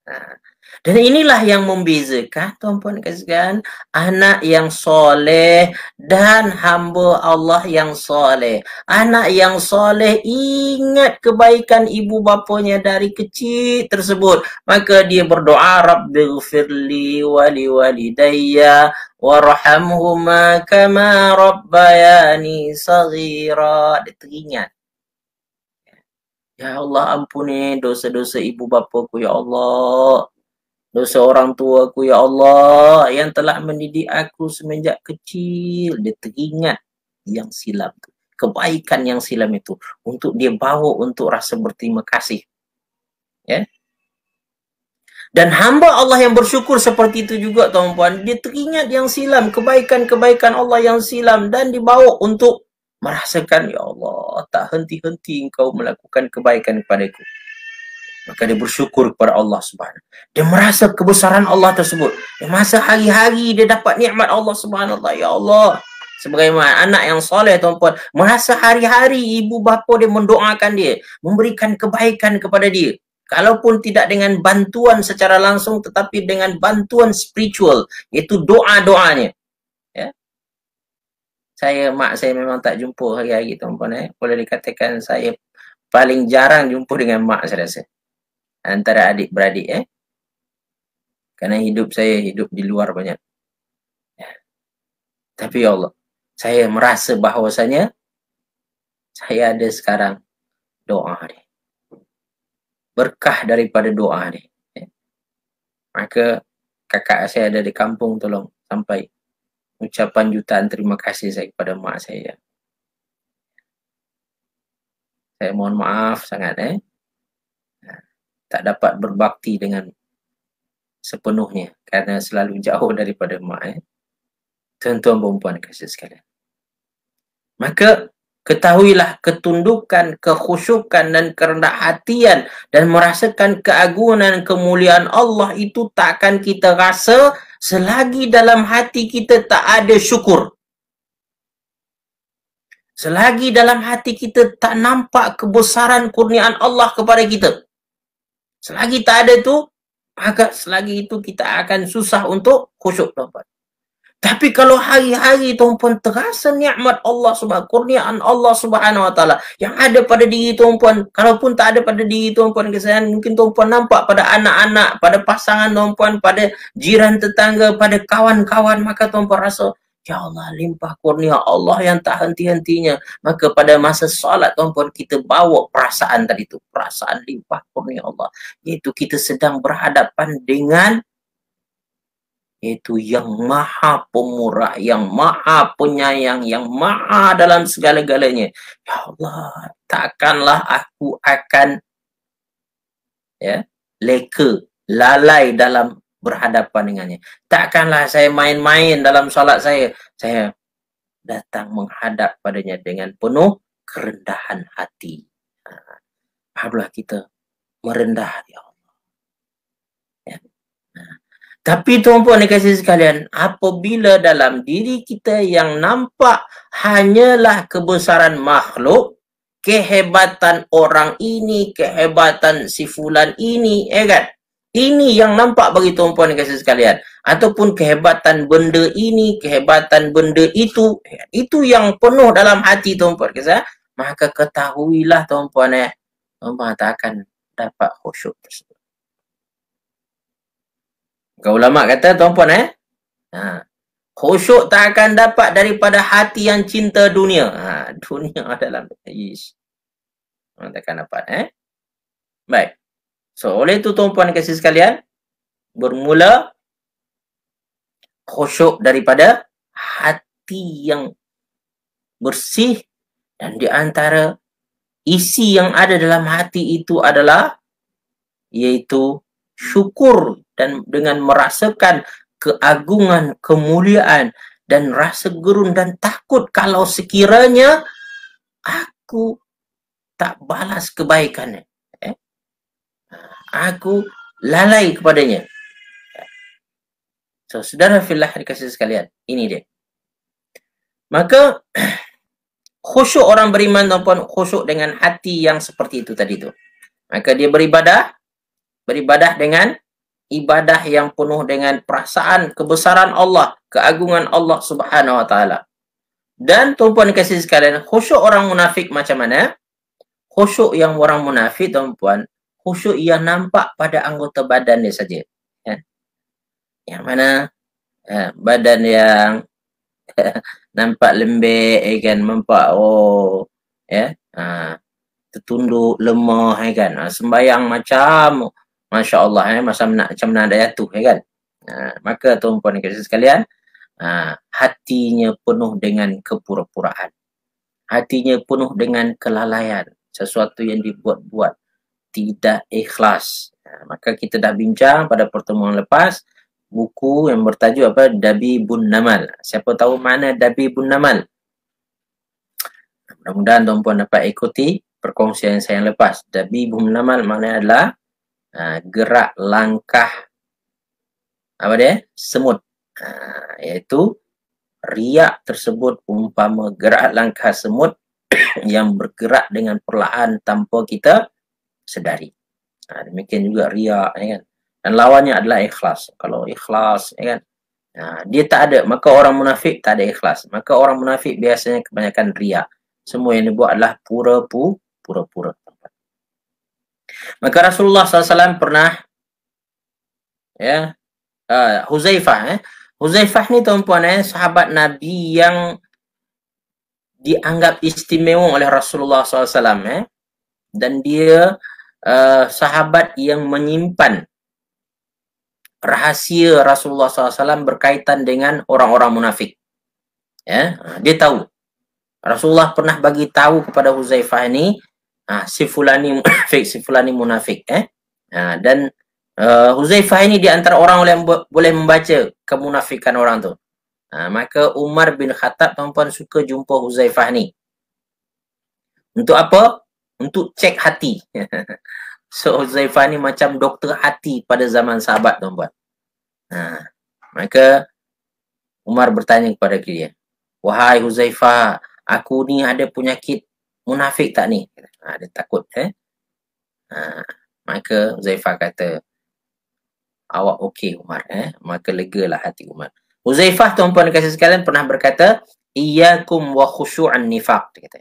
Ha. Dan inilah yang membezakan tuan-puan dikasih sekalian, anak yang soleh dan hamba Allah yang soleh. Anak yang soleh ingat kebaikan ibu bapanya dari kecil tersebut. Maka dia berdoa, Rabbighfirli wali walidayya Warhamhuma kama rabbayani saghira. Dia teringat. Ya Allah ampuni dosa-dosa ibu bapaku ya Allah. Dosa orang tuaku ya Allah yang telah mendidik aku semenjak kecil. Dia teringat yang silam tu. Kebaikan yang silam itu untuk dia bawa untuk rasa berterima kasih. Ya. Yeah? Dan hamba Allah yang bersyukur seperti itu juga tuan-puan, dia teringat yang silam, kebaikan-kebaikan Allah yang silam dan dibawa untuk merasakan, Ya Allah, tak henti-henti engkau melakukan kebaikan kepadaku. Maka dia bersyukur kepada Allah subhanahu Dia merasa kebesaran Allah tersebut. Dia masa hari-hari dia dapat nikmat Allah subhanahu Ya Allah. sebagai anak yang soleh tuan-puan. Merasa hari-hari ibu bapa dia mendoakan dia. Memberikan kebaikan kepada dia kalaupun tidak dengan bantuan secara langsung tetapi dengan bantuan spiritual iaitu doa-doanya ya saya mak saya memang tak jumpa hari-hari tuan-tuan eh boleh dikatakan saya paling jarang jumpa dengan mak saya rasa antara adik-beradik eh kerana hidup saya hidup di luar banyak ya. tapi ya Allah saya merasa bahawasanya saya ada sekarang doa dia berkah daripada doa ni. Ya. Maka kakak saya ada di kampung tolong sampai ucapan jutaan terima kasih saya kepada mak saya. Saya mohon maaf sangat eh. Ha. Tak dapat berbakti dengan sepenuhnya kerana selalu jauh daripada mak eh. Tuan-tuan perempuan kasih sekalian. Maka Ketahuilah ketundukan, kekhusyukan dan kerendah hatian dan merasakan keagungan kemuliaan Allah itu takkan kita rasa selagi dalam hati kita tak ada syukur. Selagi dalam hati kita tak nampak kebesaran kurniaan Allah kepada kita. Selagi tak ada tu, agak selagi itu kita akan susah untuk khusyuk. Tuan-tuan. Tapi kalau hari-hari tu, puan terasa nikmat Allah Subhanahu kurniaan Allah Subhanahu wa taala yang ada pada diri tuan-puan, kalaupun tak ada pada diri tuan-puan kesian, mungkin tuan-puan nampak pada anak-anak, pada pasangan tuan-puan, pada jiran tetangga, pada kawan-kawan, maka tuan-puan rasa Ya Allah limpah kurnia Allah yang tak henti-hentinya Maka pada masa solat tuan-puan kita bawa perasaan tadi tu Perasaan limpah kurnia Allah Iaitu kita sedang berhadapan dengan itu yang maha pemurah, yang maha penyayang, yang maha dalam segala-galanya. Ya Allah, takkanlah aku akan ya, leka, lalai dalam berhadapan dengannya. Takkanlah saya main-main dalam solat saya. Saya datang menghadap padanya dengan penuh kerendahan hati. Ha. kita merendah. Ya Allah. Tapi tuan-puan kasih sekalian, apabila dalam diri kita yang nampak hanyalah kebesaran makhluk, kehebatan orang ini, kehebatan si fulan ini, ya eh kan? Ini yang nampak bagi tuan-puan kasih sekalian. Ataupun kehebatan benda ini, kehebatan benda itu, ya, itu yang penuh dalam hati tuan-puan dikasih. Maka ketahuilah tuan-puan eh, tuan-puan tak akan dapat khusyuk tersebut. Bukan ulama kata tuan-puan eh. Ha. Khusyuk tak akan dapat daripada hati yang cinta dunia. Ha. [LAUGHS] Dunia dalam. Ish. Tak akan dapat eh. Baik. So oleh itu tuan-puan kasih sekalian. Bermula. Khusyuk daripada hati yang bersih. Dan di antara isi yang ada dalam hati itu adalah. Iaitu syukur dan dengan merasakan keagungan, kemuliaan dan rasa gerun dan takut kalau sekiranya aku tak balas kebaikannya. Eh? Aku lalai kepadanya. So, saudara filah dikasih sekalian. Ini dia. Maka, [CLEARS THROAT] khusyuk orang beriman ataupun khusyuk dengan hati yang seperti itu tadi tu. Maka dia beribadah. Beribadah dengan ibadah yang penuh dengan perasaan kebesaran Allah, keagungan Allah Subhanahu wa taala. Dan tuan-tuan kasih sekalian, khusyuk orang munafik macam mana? Khusyuk yang orang munafik tuan-tuan, khusyuk yang nampak pada anggota badan dia saja. Eh, Yang mana? Ya, badan yang [LAUGHS] nampak lembek ya kan nampak oh ya ha, tertunduk lemah ya kan ha, sembayang macam Masya Allah eh, masa nak, macam nak dayatuh eh, ya kan. Ha, maka tuan puan dan kisah sekalian, ha, hatinya penuh dengan kepura-puraan. Hatinya penuh dengan kelalaian. Sesuatu yang dibuat-buat tidak ikhlas. Ha, maka kita dah bincang pada pertemuan lepas, buku yang bertajuk apa Dabi Bun Namal. Siapa tahu mana Dabi Bun Namal? Mudah-mudahan tuan puan dapat ikuti perkongsian saya yang lepas. Dabi Bun Namal maknanya adalah ha, gerak langkah apa dia? Semut. Ha, iaitu riak tersebut umpama gerak langkah semut [COUGHS] yang bergerak dengan perlahan tanpa kita sedari. Ha, demikian juga riak. Ya kan? Dan lawannya adalah ikhlas. Kalau ikhlas, ya kan? Ha, dia tak ada. Maka orang munafik tak ada ikhlas. Maka orang munafik biasanya kebanyakan riak. Semua yang dia adalah pura-pura. pura-pura. Maka Rasulullah SAW pernah ya uh, Huzaifah eh. Huzaifah ni tuan-puan eh sahabat Nabi yang dianggap istimewa oleh Rasulullah SAW eh. Dan dia uh, sahabat yang menyimpan rahsia Rasulullah SAW berkaitan dengan orang-orang munafik. Ya, ah, dia tahu. Rasulullah pernah bagi tahu kepada Huzaifah ini ha, si fulani munafik [COUGHS] si fulani munafik eh ha, dan uh, Huzaifah ini di antara orang boleh boleh membaca kemunafikan orang tu ha, maka Umar bin Khattab tuan-tuan suka jumpa Huzaifah ni untuk apa untuk cek hati [LAUGHS] so Huzaifah ni macam doktor hati pada zaman sahabat tuan-tuan ha, maka Umar bertanya kepada dia wahai Huzaifah aku ni ada penyakit munafik tak ni? ha, dia takut eh ha, maka Uzaifah kata awak okey Umar eh maka legalah hati Umar Uzaifah tuan-tuan kasih sekalian pernah berkata iyyakum wa khushu'an nifaq dia kata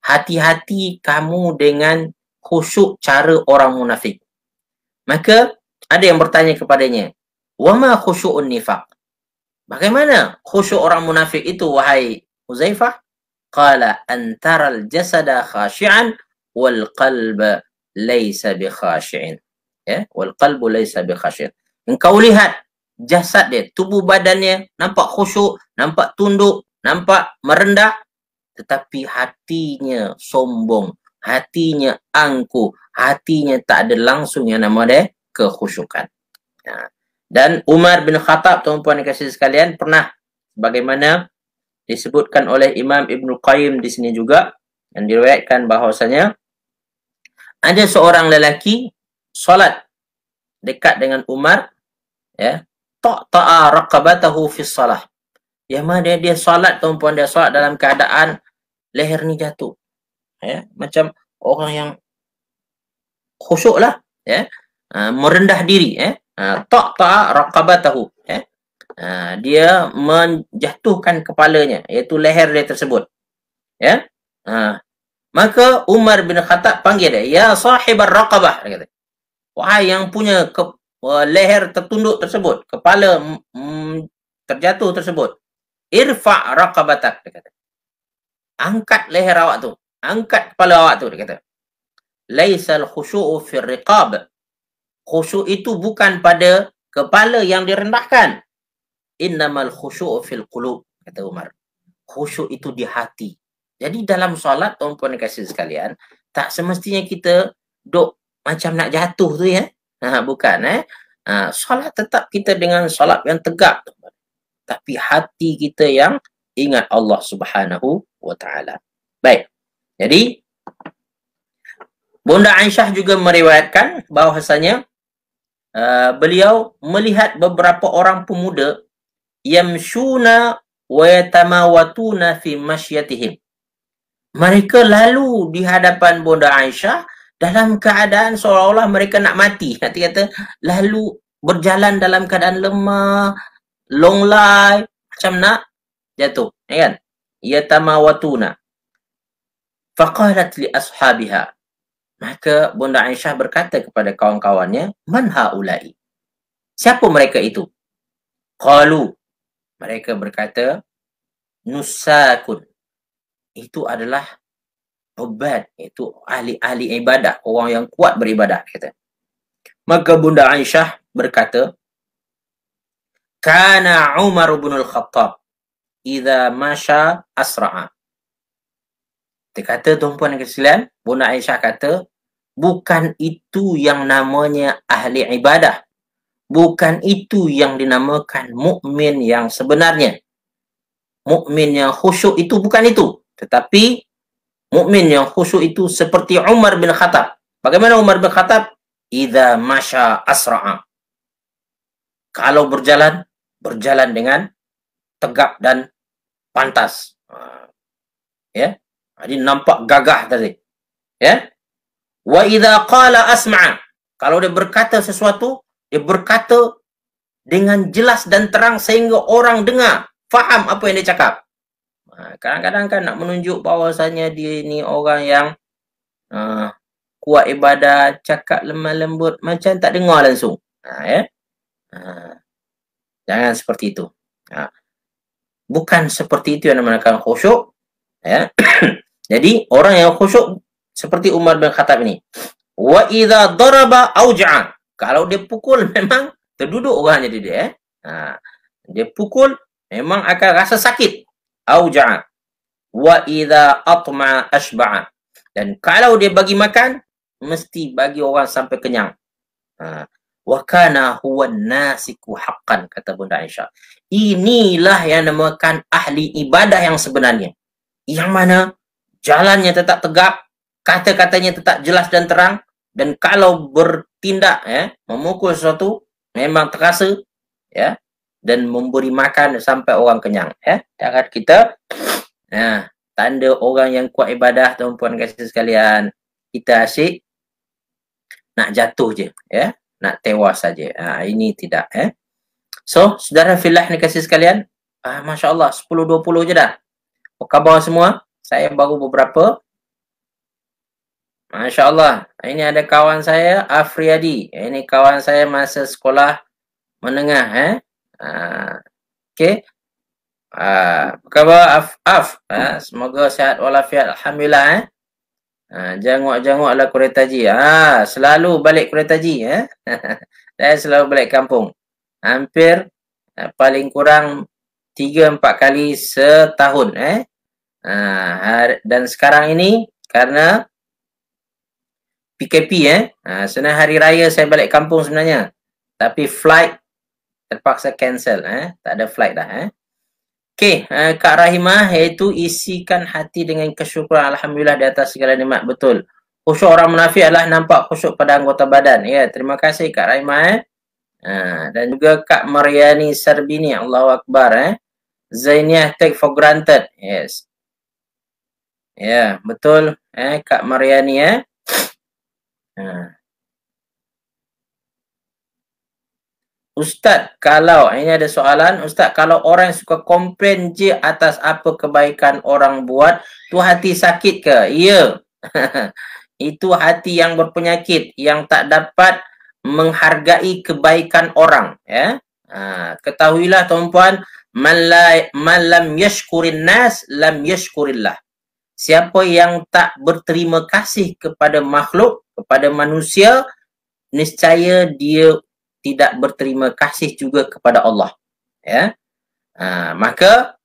hati-hati kamu dengan khusyuk cara orang munafik maka ada yang bertanya kepadanya wa wama khusyu'un nifak, bagaimana khusyuk orang munafik itu wahai Uzaifah qala antara al jasada khashian wal qalba laysa bi khashi'in ya wal qalbu laysa bi khashi'in engkau lihat jasad dia tubuh badannya nampak khusyuk nampak tunduk nampak merendah tetapi hatinya sombong hatinya angku hatinya tak ada langsung yang nama dia kekhusyukan ya. dan Umar bin Khattab tuan-tuan dan kasih sekalian pernah bagaimana disebutkan oleh Imam Ibn Qayyim di sini juga dan diriwayatkan bahawasanya ada seorang lelaki solat dekat dengan Umar ya taqta'a raqabatahu fi salah ya mana dia, dia solat tuan-tuan dia solat dalam keadaan leher ni jatuh ya macam orang yang khusyuk lah ya uh, merendah diri ya uh, taqta'a raqabatahu ya uh, dia menjatuhkan kepalanya iaitu leher dia tersebut ya uh, Maka Umar bin Khattab panggil dia, "Ya sahibar raqabah," dia Wahai yang punya ke, uh, leher tertunduk tersebut, kepala mm, terjatuh tersebut. Irfa raqabatak dia kata. Angkat leher awak tu. Angkat kepala awak tu dia kata. Laisal khusyu'u fir riqab. Khusyuk itu bukan pada kepala yang direndahkan. Innamal khusyu'u fil qulub kata Umar. Khusyuk itu di hati. Jadi dalam solat tuan-puan kasih sekalian, tak semestinya kita duk macam nak jatuh tu ya. Ha, bukan eh. Ha, solat tetap kita dengan solat yang tegak Tapi hati kita yang ingat Allah Subhanahu wa taala. Baik. Jadi Bunda Aisyah juga meriwayatkan bahawasanya uh, beliau melihat beberapa orang pemuda yamshuna wa yatamawatuna fi masyiatihim mereka lalu di hadapan Bunda Aisyah dalam keadaan seolah-olah mereka nak mati. Nanti kata lalu berjalan dalam keadaan lemah, long life, macam nak jatuh. Ya ia kan? tamawatuna. Faqalat li ashabiha. Maka Bunda Aisyah berkata kepada kawan-kawannya, Man ha'ulai? Siapa mereka itu? Qalu. Mereka berkata, Nusakun itu adalah obat, itu ahli-ahli ibadah orang yang kuat beribadah kata maka bunda Aisyah berkata kana Umar bin Al-Khattab idza masha asra'a dia kata tuan puan kesilan bunda Aisyah kata bukan itu yang namanya ahli ibadah bukan itu yang dinamakan mukmin yang sebenarnya mukmin yang khusyuk itu bukan itu tetapi mukmin yang khusyuk itu seperti Umar bin Khattab. Bagaimana Umar bin Khattab? Idza masya asra'a. Kalau berjalan, berjalan dengan tegap dan pantas. Ha. Ya. Jadi nampak gagah tadi. Ya. Wa idza qala asma'a. Kalau dia berkata sesuatu, dia berkata dengan jelas dan terang sehingga orang dengar, faham apa yang dia cakap. Ha, kadang-kadang kan nak menunjuk bahawasanya dia ni orang yang ha, kuat ibadah, cakap lemah lembut, macam tak dengar langsung. Ha, ya? Ha, jangan seperti itu. Ha. Bukan seperti itu yang namakan khusyuk. Ya? [COUGHS] Jadi, orang yang khusyuk seperti Umar bin Khattab ini. Wa idza daraba auja'a. Kalau dia pukul [LAUGHS] memang terduduk orang jadi dia. Ya? Ha. Dia pukul memang akan rasa sakit auja'a wa idza atma asba'a dan kalau dia bagi makan mesti bagi orang sampai kenyang ha wa kana huwa nasiku haqqan kata bunda Aisyah inilah yang namakan ahli ibadah yang sebenarnya yang mana jalannya tetap tegak kata-katanya tetap jelas dan terang dan kalau bertindak ya memukul sesuatu memang terasa ya dan memberi makan sampai orang kenyang ya jangan kita ya tanda orang yang kuat ibadah tuan-tuan kasih sekalian kita asyik nak jatuh je ya nak tewas saja ha, ini tidak ya so saudara filah ni kasih sekalian ah masya-Allah 10 20 je dah apa khabar semua saya baru beberapa Masya Allah, ini ada kawan saya Afriadi. Ini kawan saya masa sekolah menengah. Eh? Ah, okay. Uh, ah, khabar Af? Af uh, semoga sihat walafiat. Alhamdulillah. Eh. Uh, Jenguk-jenguklah kereta ji. uh, selalu balik kereta ji. Eh. Saya [LAUGHS] selalu balik kampung. Hampir uh, paling kurang 3-4 kali setahun. Eh. Uh, hari, dan sekarang ini karena PKP. Eh. Uh, sebenarnya hari raya saya balik kampung sebenarnya. Tapi flight terpaksa cancel eh tak ada flight dah eh okey uh, kak rahimah iaitu isikan hati dengan kesyukuran alhamdulillah di atas segala nikmat betul khusyuk orang munafik adalah nampak khusyuk pada anggota badan ya terima kasih kak rahimah eh uh, dan juga kak mariani serbini Allahu akbar eh zainiah take for granted yes ya yeah, betul eh kak mariani eh uh. Ustaz, kalau ini ada soalan, Ustaz, kalau orang suka komplain je atas apa kebaikan orang buat, tu hati sakit ke? Ya. [LAUGHS] Itu hati yang berpenyakit yang tak dapat menghargai kebaikan orang, ya. Ah, ketahuilah tuan-puan, man lam yashkurin nas lam yashkurillah. Siapa yang tak berterima kasih kepada makhluk, kepada manusia, niscaya dia tidak berterima kasih juga kepada Allah. Ya. Ha, maka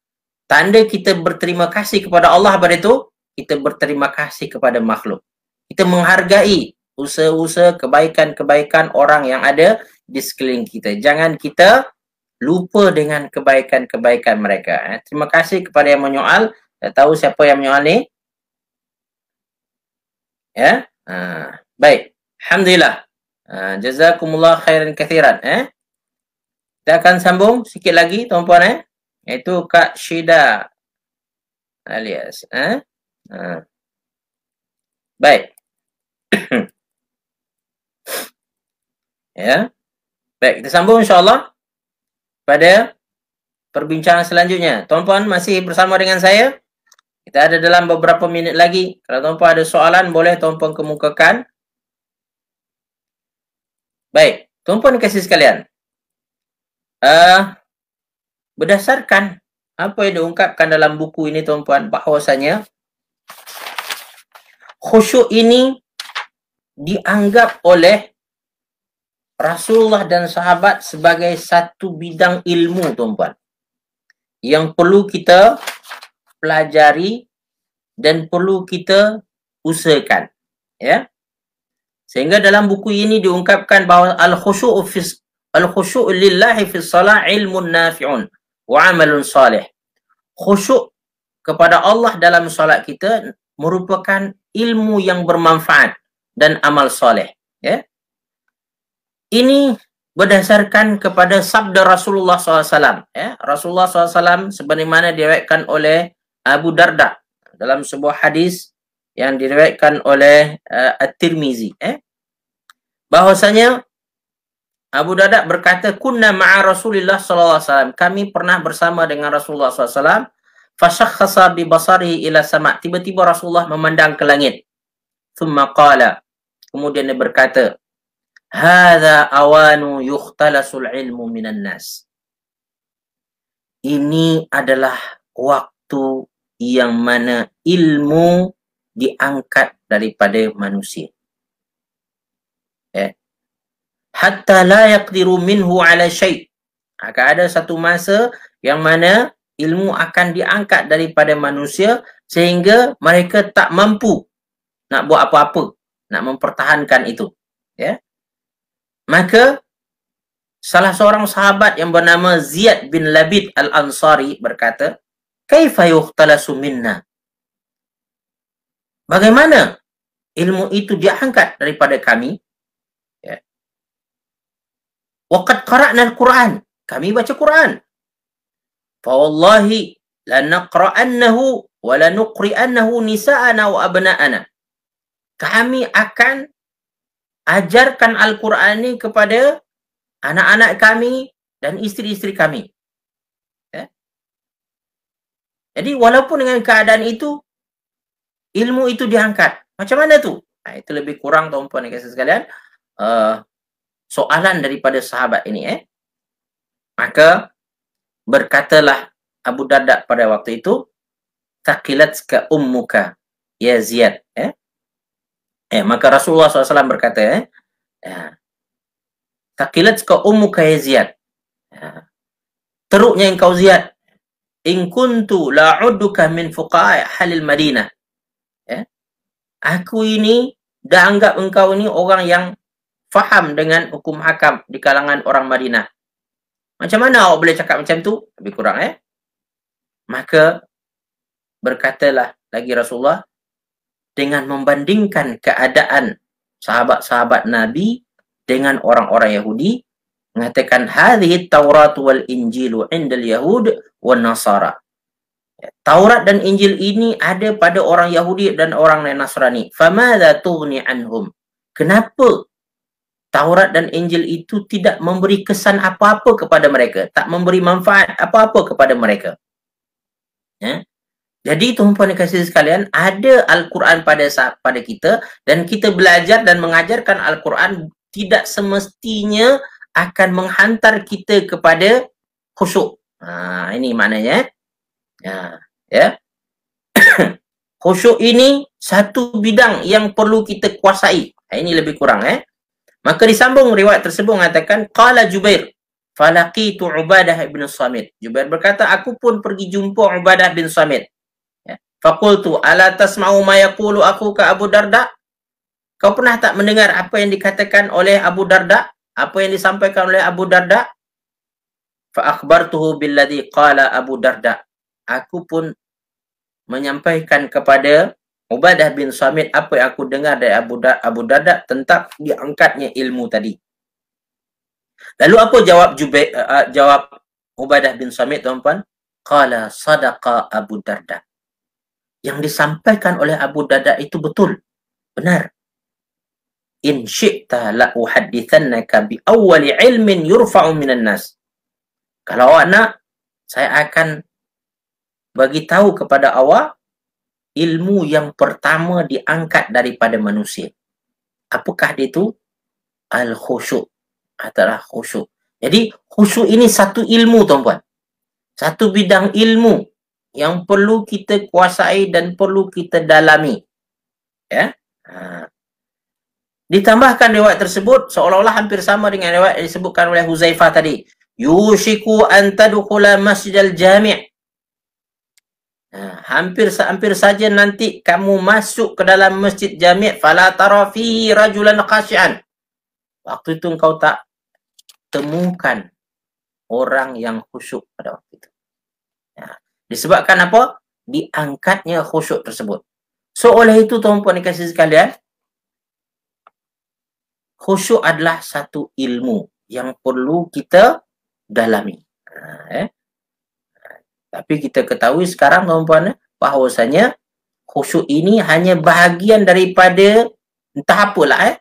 tanda kita berterima kasih kepada Allah pada itu kita berterima kasih kepada makhluk. Kita menghargai usaha-usaha kebaikan-kebaikan orang yang ada di sekeliling kita. Jangan kita lupa dengan kebaikan-kebaikan mereka. Eh. Terima kasih kepada yang menyoal. Saya tahu siapa yang menyoal ni. Ya. Ha. Baik. Alhamdulillah. Ah, jazakumullah khairan kathiran eh kita akan sambung sikit lagi tuan-puan eh iaitu kak Syida alias eh ha. baik [COUGHS] ya baik kita sambung insyaallah pada perbincangan selanjutnya tuan-puan masih bersama dengan saya kita ada dalam beberapa minit lagi. Kalau tuan-puan ada soalan, boleh tuan-puan kemukakan. Baik, tuan-puan kasi sekalian. Uh, berdasarkan apa yang diungkapkan dalam buku ini tuan-puan bahawasanya khusyuk ini dianggap oleh Rasulullah dan sahabat sebagai satu bidang ilmu tuan-puan yang perlu kita pelajari dan perlu kita usahakan ya yeah? Sehingga dalam buku ini diungkapkan bahawa al-khusyu' fi al-khusyu' lillahi fi salat ilmun nafi'un wa amalun salih. Khusyuk kepada Allah dalam solat kita merupakan ilmu yang bermanfaat dan amal soleh. Ya? Ini berdasarkan kepada sabda Rasulullah SAW. Ya? Rasulullah SAW sebenarnya diriwayatkan oleh Abu Darda dalam sebuah hadis yang diriwayatkan oleh uh, At-Tirmizi. Eh? bahwasanya Abu Dadak berkata kunna ma'a Rasulillah sallallahu alaihi wasallam kami pernah bersama dengan Rasulullah sallallahu alaihi wasallam fashakhasa bi basari ila sama tiba-tiba Rasulullah memandang ke langit thumma qala kemudian dia berkata hadza awanu yukhtalasul ilmu minan nas ini adalah waktu yang mana ilmu diangkat daripada manusia hatta la yaqdiru minhu ala syai' akan ada satu masa yang mana ilmu akan diangkat daripada manusia sehingga mereka tak mampu nak buat apa-apa nak mempertahankan itu ya maka salah seorang sahabat yang bernama Ziyad bin Labid Al-Ansari berkata kaifa yuhtalasu minna bagaimana ilmu itu diangkat daripada kami Waqad qara'na al-Quran. Kami baca Quran. Fa wallahi la naqra'annahu wa la nuqri'annahu nisa'ana wa abna'ana. Kami akan ajarkan Al-Quran ini kepada anak-anak kami dan isteri-isteri kami. Eh? Jadi walaupun dengan keadaan itu, ilmu itu diangkat. Macam mana tu? Nah, ha, itu lebih kurang tuan-puan dan sekalian. Uh, soalan daripada sahabat ini eh maka berkatalah Abu Darda pada waktu itu takilat ke ummuka ya Ziyad eh eh maka Rasulullah SAW berkata eh ya, takilat ke ummuka ya Ziyad ya, teruknya engkau Ziyad in kuntu la'udduka min fuqa'i halil madinah eh aku ini dah anggap engkau ini orang yang faham dengan hukum hakam di kalangan orang Madinah. Macam mana awak boleh cakap macam tu? Lebih kurang eh. Maka berkatalah lagi Rasulullah dengan membandingkan keadaan sahabat-sahabat Nabi dengan orang-orang Yahudi mengatakan hadhihi Taurat wal Injilu indal Yahud wan Nasara. Ya, Taurat dan Injil ini ada pada orang Yahudi dan orang Nasrani. Famadha tughni anhum? Kenapa Taurat dan Injil itu tidak memberi kesan apa-apa kepada mereka. Tak memberi manfaat apa-apa kepada mereka. Ya? Jadi tuan-tuan dan kasih sekalian, ada Al-Quran pada saat, pada kita dan kita belajar dan mengajarkan Al-Quran tidak semestinya akan menghantar kita kepada khusyuk. Ha, ini maknanya. Eh? Ha, ya. [COUGHS] khusyuk ini satu bidang yang perlu kita kuasai. Ha, ini lebih kurang. Eh. Maka disambung riwayat tersebut mengatakan qala Jubair falaqitu Ubadah bin Samit. Jubair berkata aku pun pergi jumpa Ubadah bin Samit. Ya. Faqultu ala tasma'u ma yaqulu aku ka Abu Darda? Kau pernah tak mendengar apa yang dikatakan oleh Abu Darda? Apa yang disampaikan oleh Abu Darda? Fa akhbartuhu billadhi qala Abu Darda. Aku pun menyampaikan kepada Ubadah bin Samit apa yang aku dengar dari Abu da- Abu Dada tentang diangkatnya ilmu tadi. Lalu apa jawab Jube, uh, jawab Ubadah bin Samit tuan-tuan? Qala sadaqa Abu Darda. Yang disampaikan oleh Abu Dada itu betul. Benar. In syi'ta la uhaddithannaka bi ilmin yurfa'u minan nas. Kalau awak nak saya akan bagi tahu kepada awak ilmu yang pertama diangkat daripada manusia. Apakah dia itu? Al-khusyuk. Adalah khusyuk. Jadi khusyuk ini satu ilmu tuan-puan. Satu bidang ilmu yang perlu kita kuasai dan perlu kita dalami. Ya. Ha. Ditambahkan riwayat tersebut seolah-olah hampir sama dengan riwayat yang disebutkan oleh Huzaifah tadi. Yushiku an tadkhula masjidal jami' Ha, hampir hampir saja nanti kamu masuk ke dalam masjid jami' fala tara rajulan qashian waktu itu engkau tak temukan orang yang khusyuk pada waktu itu ya. disebabkan apa diangkatnya khusyuk tersebut so oleh itu tuan puan dikasih sekalian khusyuk adalah satu ilmu yang perlu kita dalami ha, eh? Tapi kita ketahui sekarang tuan-tuan bahawasanya khusyuk ini hanya bahagian daripada entah apalah eh.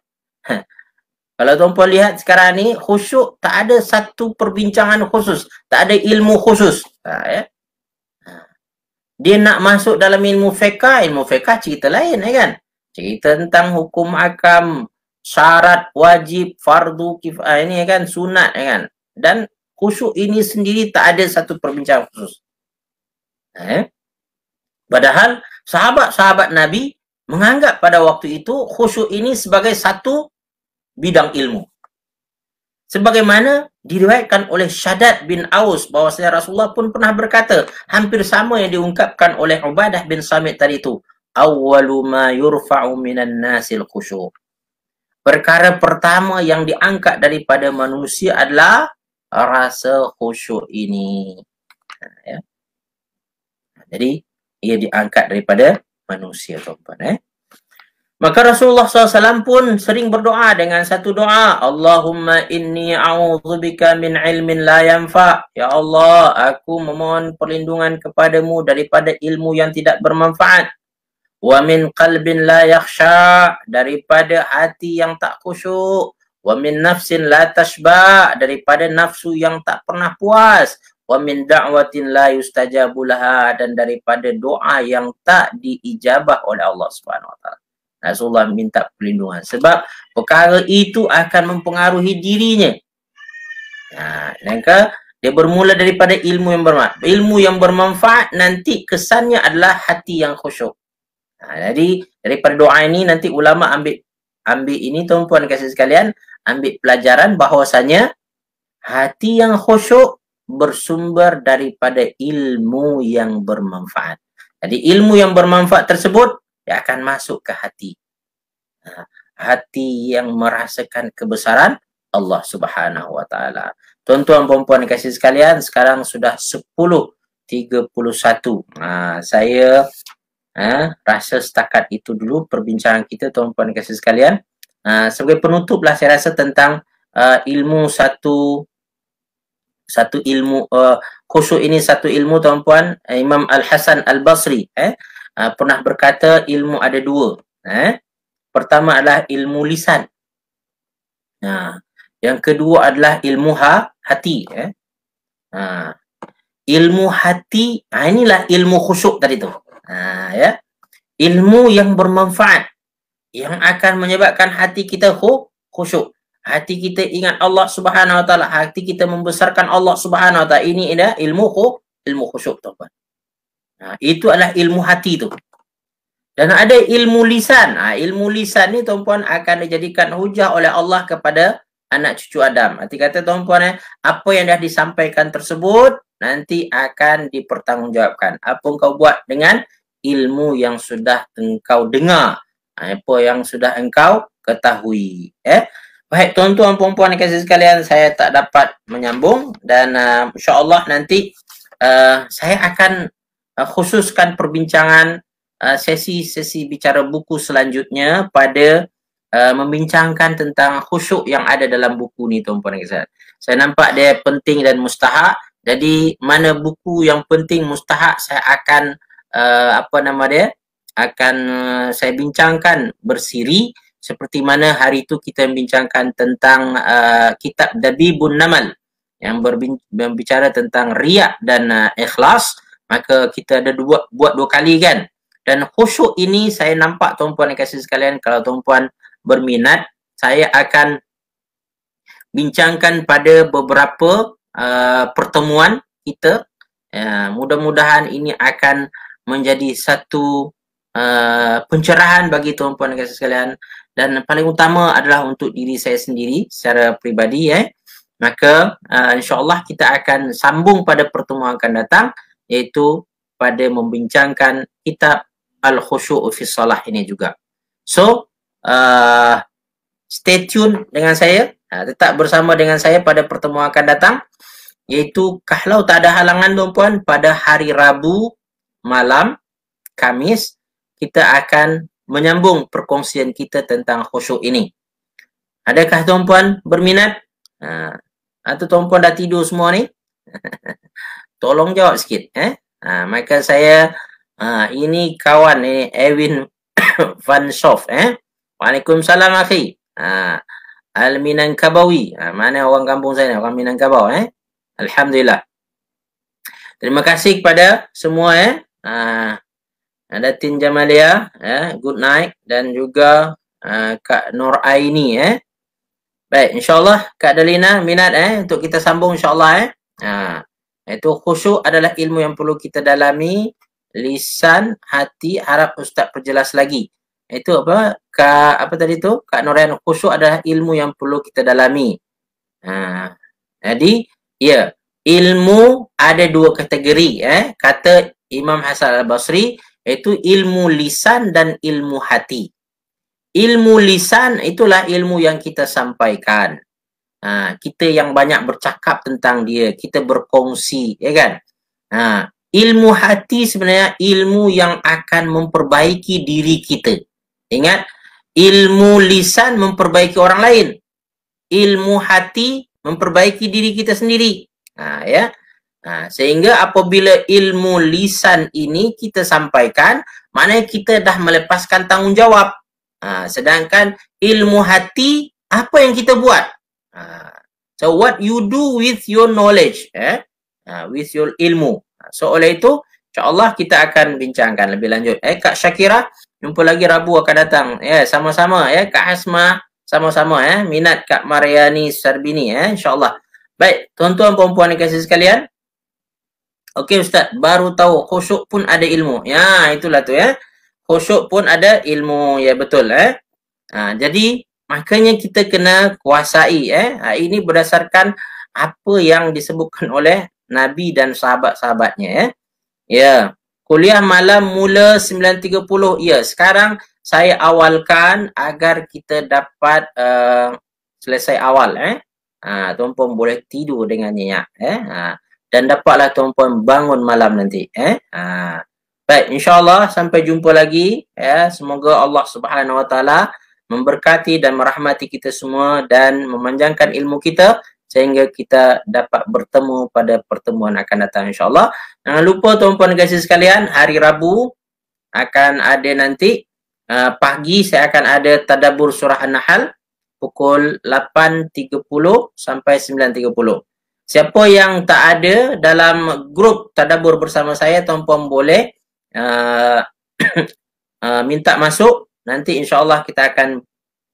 Kalau tuan-tuan lihat sekarang ni khusyuk tak ada satu perbincangan khusus, tak ada ilmu khusus. Eh. Ha, ya. Dia nak masuk dalam ilmu fiqh, ilmu fiqh cerita lain eh, kan. Cerita tentang hukum akam, syarat wajib, fardu kifah ha, ini kan sunat eh, kan. Dan khusyuk ini sendiri tak ada satu perbincangan khusus. Eh? Padahal sahabat-sahabat Nabi menganggap pada waktu itu khusyuk ini sebagai satu bidang ilmu. Sebagaimana diriwayatkan oleh Syadad bin Aus bahawasanya Rasulullah pun pernah berkata hampir sama yang diungkapkan oleh Ubadah bin Samit tadi itu. Awalu ma yurfa'u minan nasil khusyuk. Perkara pertama yang diangkat daripada manusia adalah rasa khusyuk ini. Jadi ia diangkat daripada manusia tuan-tuan eh. Maka Rasulullah SAW pun sering berdoa dengan satu doa. Allahumma inni a'udzubika min ilmin la yanfa. Ya Allah, aku memohon perlindungan kepadamu daripada ilmu yang tidak bermanfaat. Wa min qalbin la yakhsha. Daripada hati yang tak khusyuk. Wa min nafsin la tashba. Daripada nafsu yang tak pernah puas wa min da'watin la yustajabu laha dan daripada doa yang tak diijabah oleh Allah Subhanahu wa taala. Rasulullah minta perlindungan sebab perkara itu akan mempengaruhi dirinya. Nah, maka dia bermula daripada ilmu yang bermanfaat. Ilmu yang bermanfaat nanti kesannya adalah hati yang khusyuk. Nah, ha, jadi daripada doa ini nanti ulama ambil ambil ini tuan-tuan kasih sekalian ambil pelajaran bahawasanya hati yang khusyuk bersumber daripada ilmu yang bermanfaat. Jadi ilmu yang bermanfaat tersebut dia akan masuk ke hati. Ha, hati yang merasakan kebesaran Allah Subhanahu wa taala. Tuan-tuan puan-puan kasih sekalian, sekarang sudah 10.31. Ha, saya ha, rasa setakat itu dulu perbincangan kita tuan-puan kasih sekalian. Ha, sebagai penutuplah saya rasa tentang uh, ilmu satu satu ilmu uh, khusyuk ini satu ilmu tuan-puan eh, Imam Al-Hasan Al-Basri eh uh, pernah berkata ilmu ada dua eh pertama adalah ilmu lisan nah yang kedua adalah ilmu ha, hati eh nah, ilmu hati nah ha, inilah ilmu khusyuk tadi tu nah ha, ya ilmu yang bermanfaat yang akan menyebabkan hati kita khusyuk hati kita ingat Allah Subhanahu Wa Taala hati kita membesarkan Allah Subhanahu Wa Taala ini adalah ilmu khu, ilmu khusyuk tuan ha, itu adalah ilmu hati tu dan ada ilmu lisan ha, ilmu lisan ni tuan akan dijadikan hujah oleh Allah kepada anak cucu Adam hati kata tuan eh, apa yang dah disampaikan tersebut nanti akan dipertanggungjawabkan apa kau buat dengan ilmu yang sudah engkau dengar ha, apa yang sudah engkau ketahui eh Baik, tuan-tuan puan-puan dan kasih sekalian, saya tak dapat menyambung dan uh, insya-Allah nanti uh, saya akan uh, khususkan perbincangan uh, sesi-sesi bicara buku selanjutnya pada uh, membincangkan tentang khusyuk yang ada dalam buku ni tuan-puan dan kasih. Saya nampak dia penting dan mustahak. Jadi mana buku yang penting mustahak saya akan uh, apa nama dia? akan uh, saya bincangkan bersiri seperti mana hari itu kita membincangkan tentang uh, kitab Dabibun Namal yang berbicara tentang riak dan uh, ikhlas maka kita ada dua buat dua kali kan dan khusyuk ini saya nampak tuan-tuan yang kasih sekalian kalau tuan-tuan berminat saya akan bincangkan pada beberapa uh, pertemuan kita uh, mudah-mudahan ini akan menjadi satu uh, pencerahan bagi tuan-tuan kasih sekalian dan paling utama adalah untuk diri saya sendiri secara peribadi ya. Eh. Maka uh, insya-Allah kita akan sambung pada pertemuan akan datang iaitu pada membincangkan kitab Al-Khushu' fi Salah ini juga. So uh, stay tune dengan saya, uh, tetap bersama dengan saya pada pertemuan akan datang iaitu kalau tak ada halangan tuan-puan pada hari Rabu malam Kamis kita akan menyambung perkongsian kita tentang khusyuk ini. Adakah tuan-puan berminat? Ha, atau tuan-puan dah tidur semua ni? [LAUGHS] Tolong jawab sikit. Eh? Ha, maka saya, ha, ini kawan ni, eh, Erwin [COUGHS] Van Sof. Eh? Waalaikumsalam, akhi. Ha, Al-Minangkabawi. Ha, mana orang kampung saya ni? Orang Minangkabau. Eh? Alhamdulillah. Terima kasih kepada semua. Eh? Ha, ada Tin Jamalia, ya, good night dan juga uh, Kak Nur Aini eh. Baik, insyaallah Kak Dalina minat eh untuk kita sambung insyaallah eh. Ha, itu khusyuk adalah ilmu yang perlu kita dalami lisan, hati, harap ustaz perjelas lagi. Itu apa? Kak apa tadi tu? Kak Nur Aini khusyuk adalah ilmu yang perlu kita dalami. Ha, jadi, ya, yeah, ilmu ada dua kategori eh. Kata Imam Hasan Al-Basri, iaitu ilmu lisan dan ilmu hati. Ilmu lisan itulah ilmu yang kita sampaikan. Ha, kita yang banyak bercakap tentang dia, kita berkongsi, ya kan? Ha, ilmu hati sebenarnya ilmu yang akan memperbaiki diri kita. Ingat, ilmu lisan memperbaiki orang lain. Ilmu hati memperbaiki diri kita sendiri. Ha, ya. Ha, sehingga apabila ilmu lisan ini kita sampaikan, maknanya kita dah melepaskan tanggungjawab. Ha, sedangkan ilmu hati, apa yang kita buat? Ha, so, what you do with your knowledge, eh? ha, with your ilmu. Ha, so, oleh itu, insyaAllah kita akan bincangkan lebih lanjut. Eh, Kak Syakira, jumpa lagi Rabu akan datang. Ya, yeah, sama-sama. Ya, yeah. Kak Asma, sama-sama. Eh, minat Kak Mariani Sarbini. Eh, insyaAllah. Baik, tuan-tuan, puan-puan dan kasih sekalian. Okey ustaz, baru tahu khusyuk pun ada ilmu. Ya, itulah tu ya. Khusyuk pun ada ilmu. Ya betul eh. Ha, jadi makanya kita kena kuasai eh. Ha, ini berdasarkan apa yang disebutkan oleh nabi dan sahabat-sahabatnya eh. Ya. Kuliah malam mula 9.30. Ya, sekarang saya awalkan agar kita dapat uh, selesai awal eh. Ah, ha, tuan pun boleh tidur dengan nyenyak ya, eh. Ha dan dapatlah tuan-puan bangun malam nanti eh ha. baik insyaallah sampai jumpa lagi ya semoga Allah Subhanahu wa taala memberkati dan merahmati kita semua dan memanjangkan ilmu kita sehingga kita dapat bertemu pada pertemuan akan datang insyaallah jangan lupa tuan-puan dan guys sekalian hari Rabu akan ada nanti uh, pagi saya akan ada tadabbur surah an-nahl pukul 8.30 sampai 9.30 Siapa yang tak ada dalam grup tadabur bersama saya, tuan-puan boleh uh, [COUGHS] uh, minta masuk. Nanti insyaAllah kita akan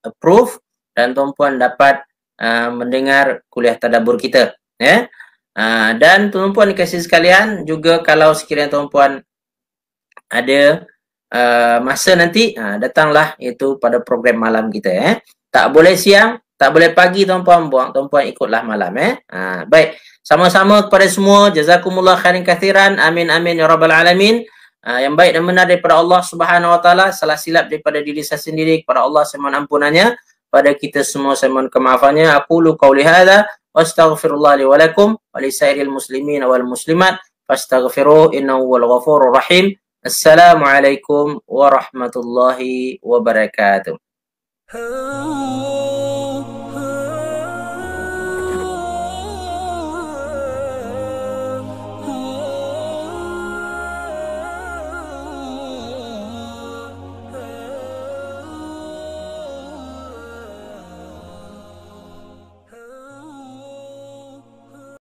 approve dan tuan-puan dapat uh, mendengar kuliah tadabur kita. Yeah? Uh, dan tuan-puan dikasih sekalian juga kalau sekiranya tuan-puan ada uh, masa nanti uh, datanglah itu pada program malam kita Eh? Tak boleh siang, tak boleh pagi tuan-puan buang, tuan-puan ikutlah malam eh. Ha, baik. Sama-sama kepada semua jazakumullah khairin kathiran. Amin amin ya rabbal alamin. Ha, yang baik dan benar daripada Allah Subhanahu wa taala, salah silap daripada diri saya sendiri kepada Allah saya mohon ampunannya. Pada kita semua saya mohon kemaafannya. Aku lu qauli wa astaghfirullah li wa li sairil muslimin wal muslimat fastaghfiruhu innahu wal ghafurur rahim. Assalamualaikum warahmatullahi wabarakatuh.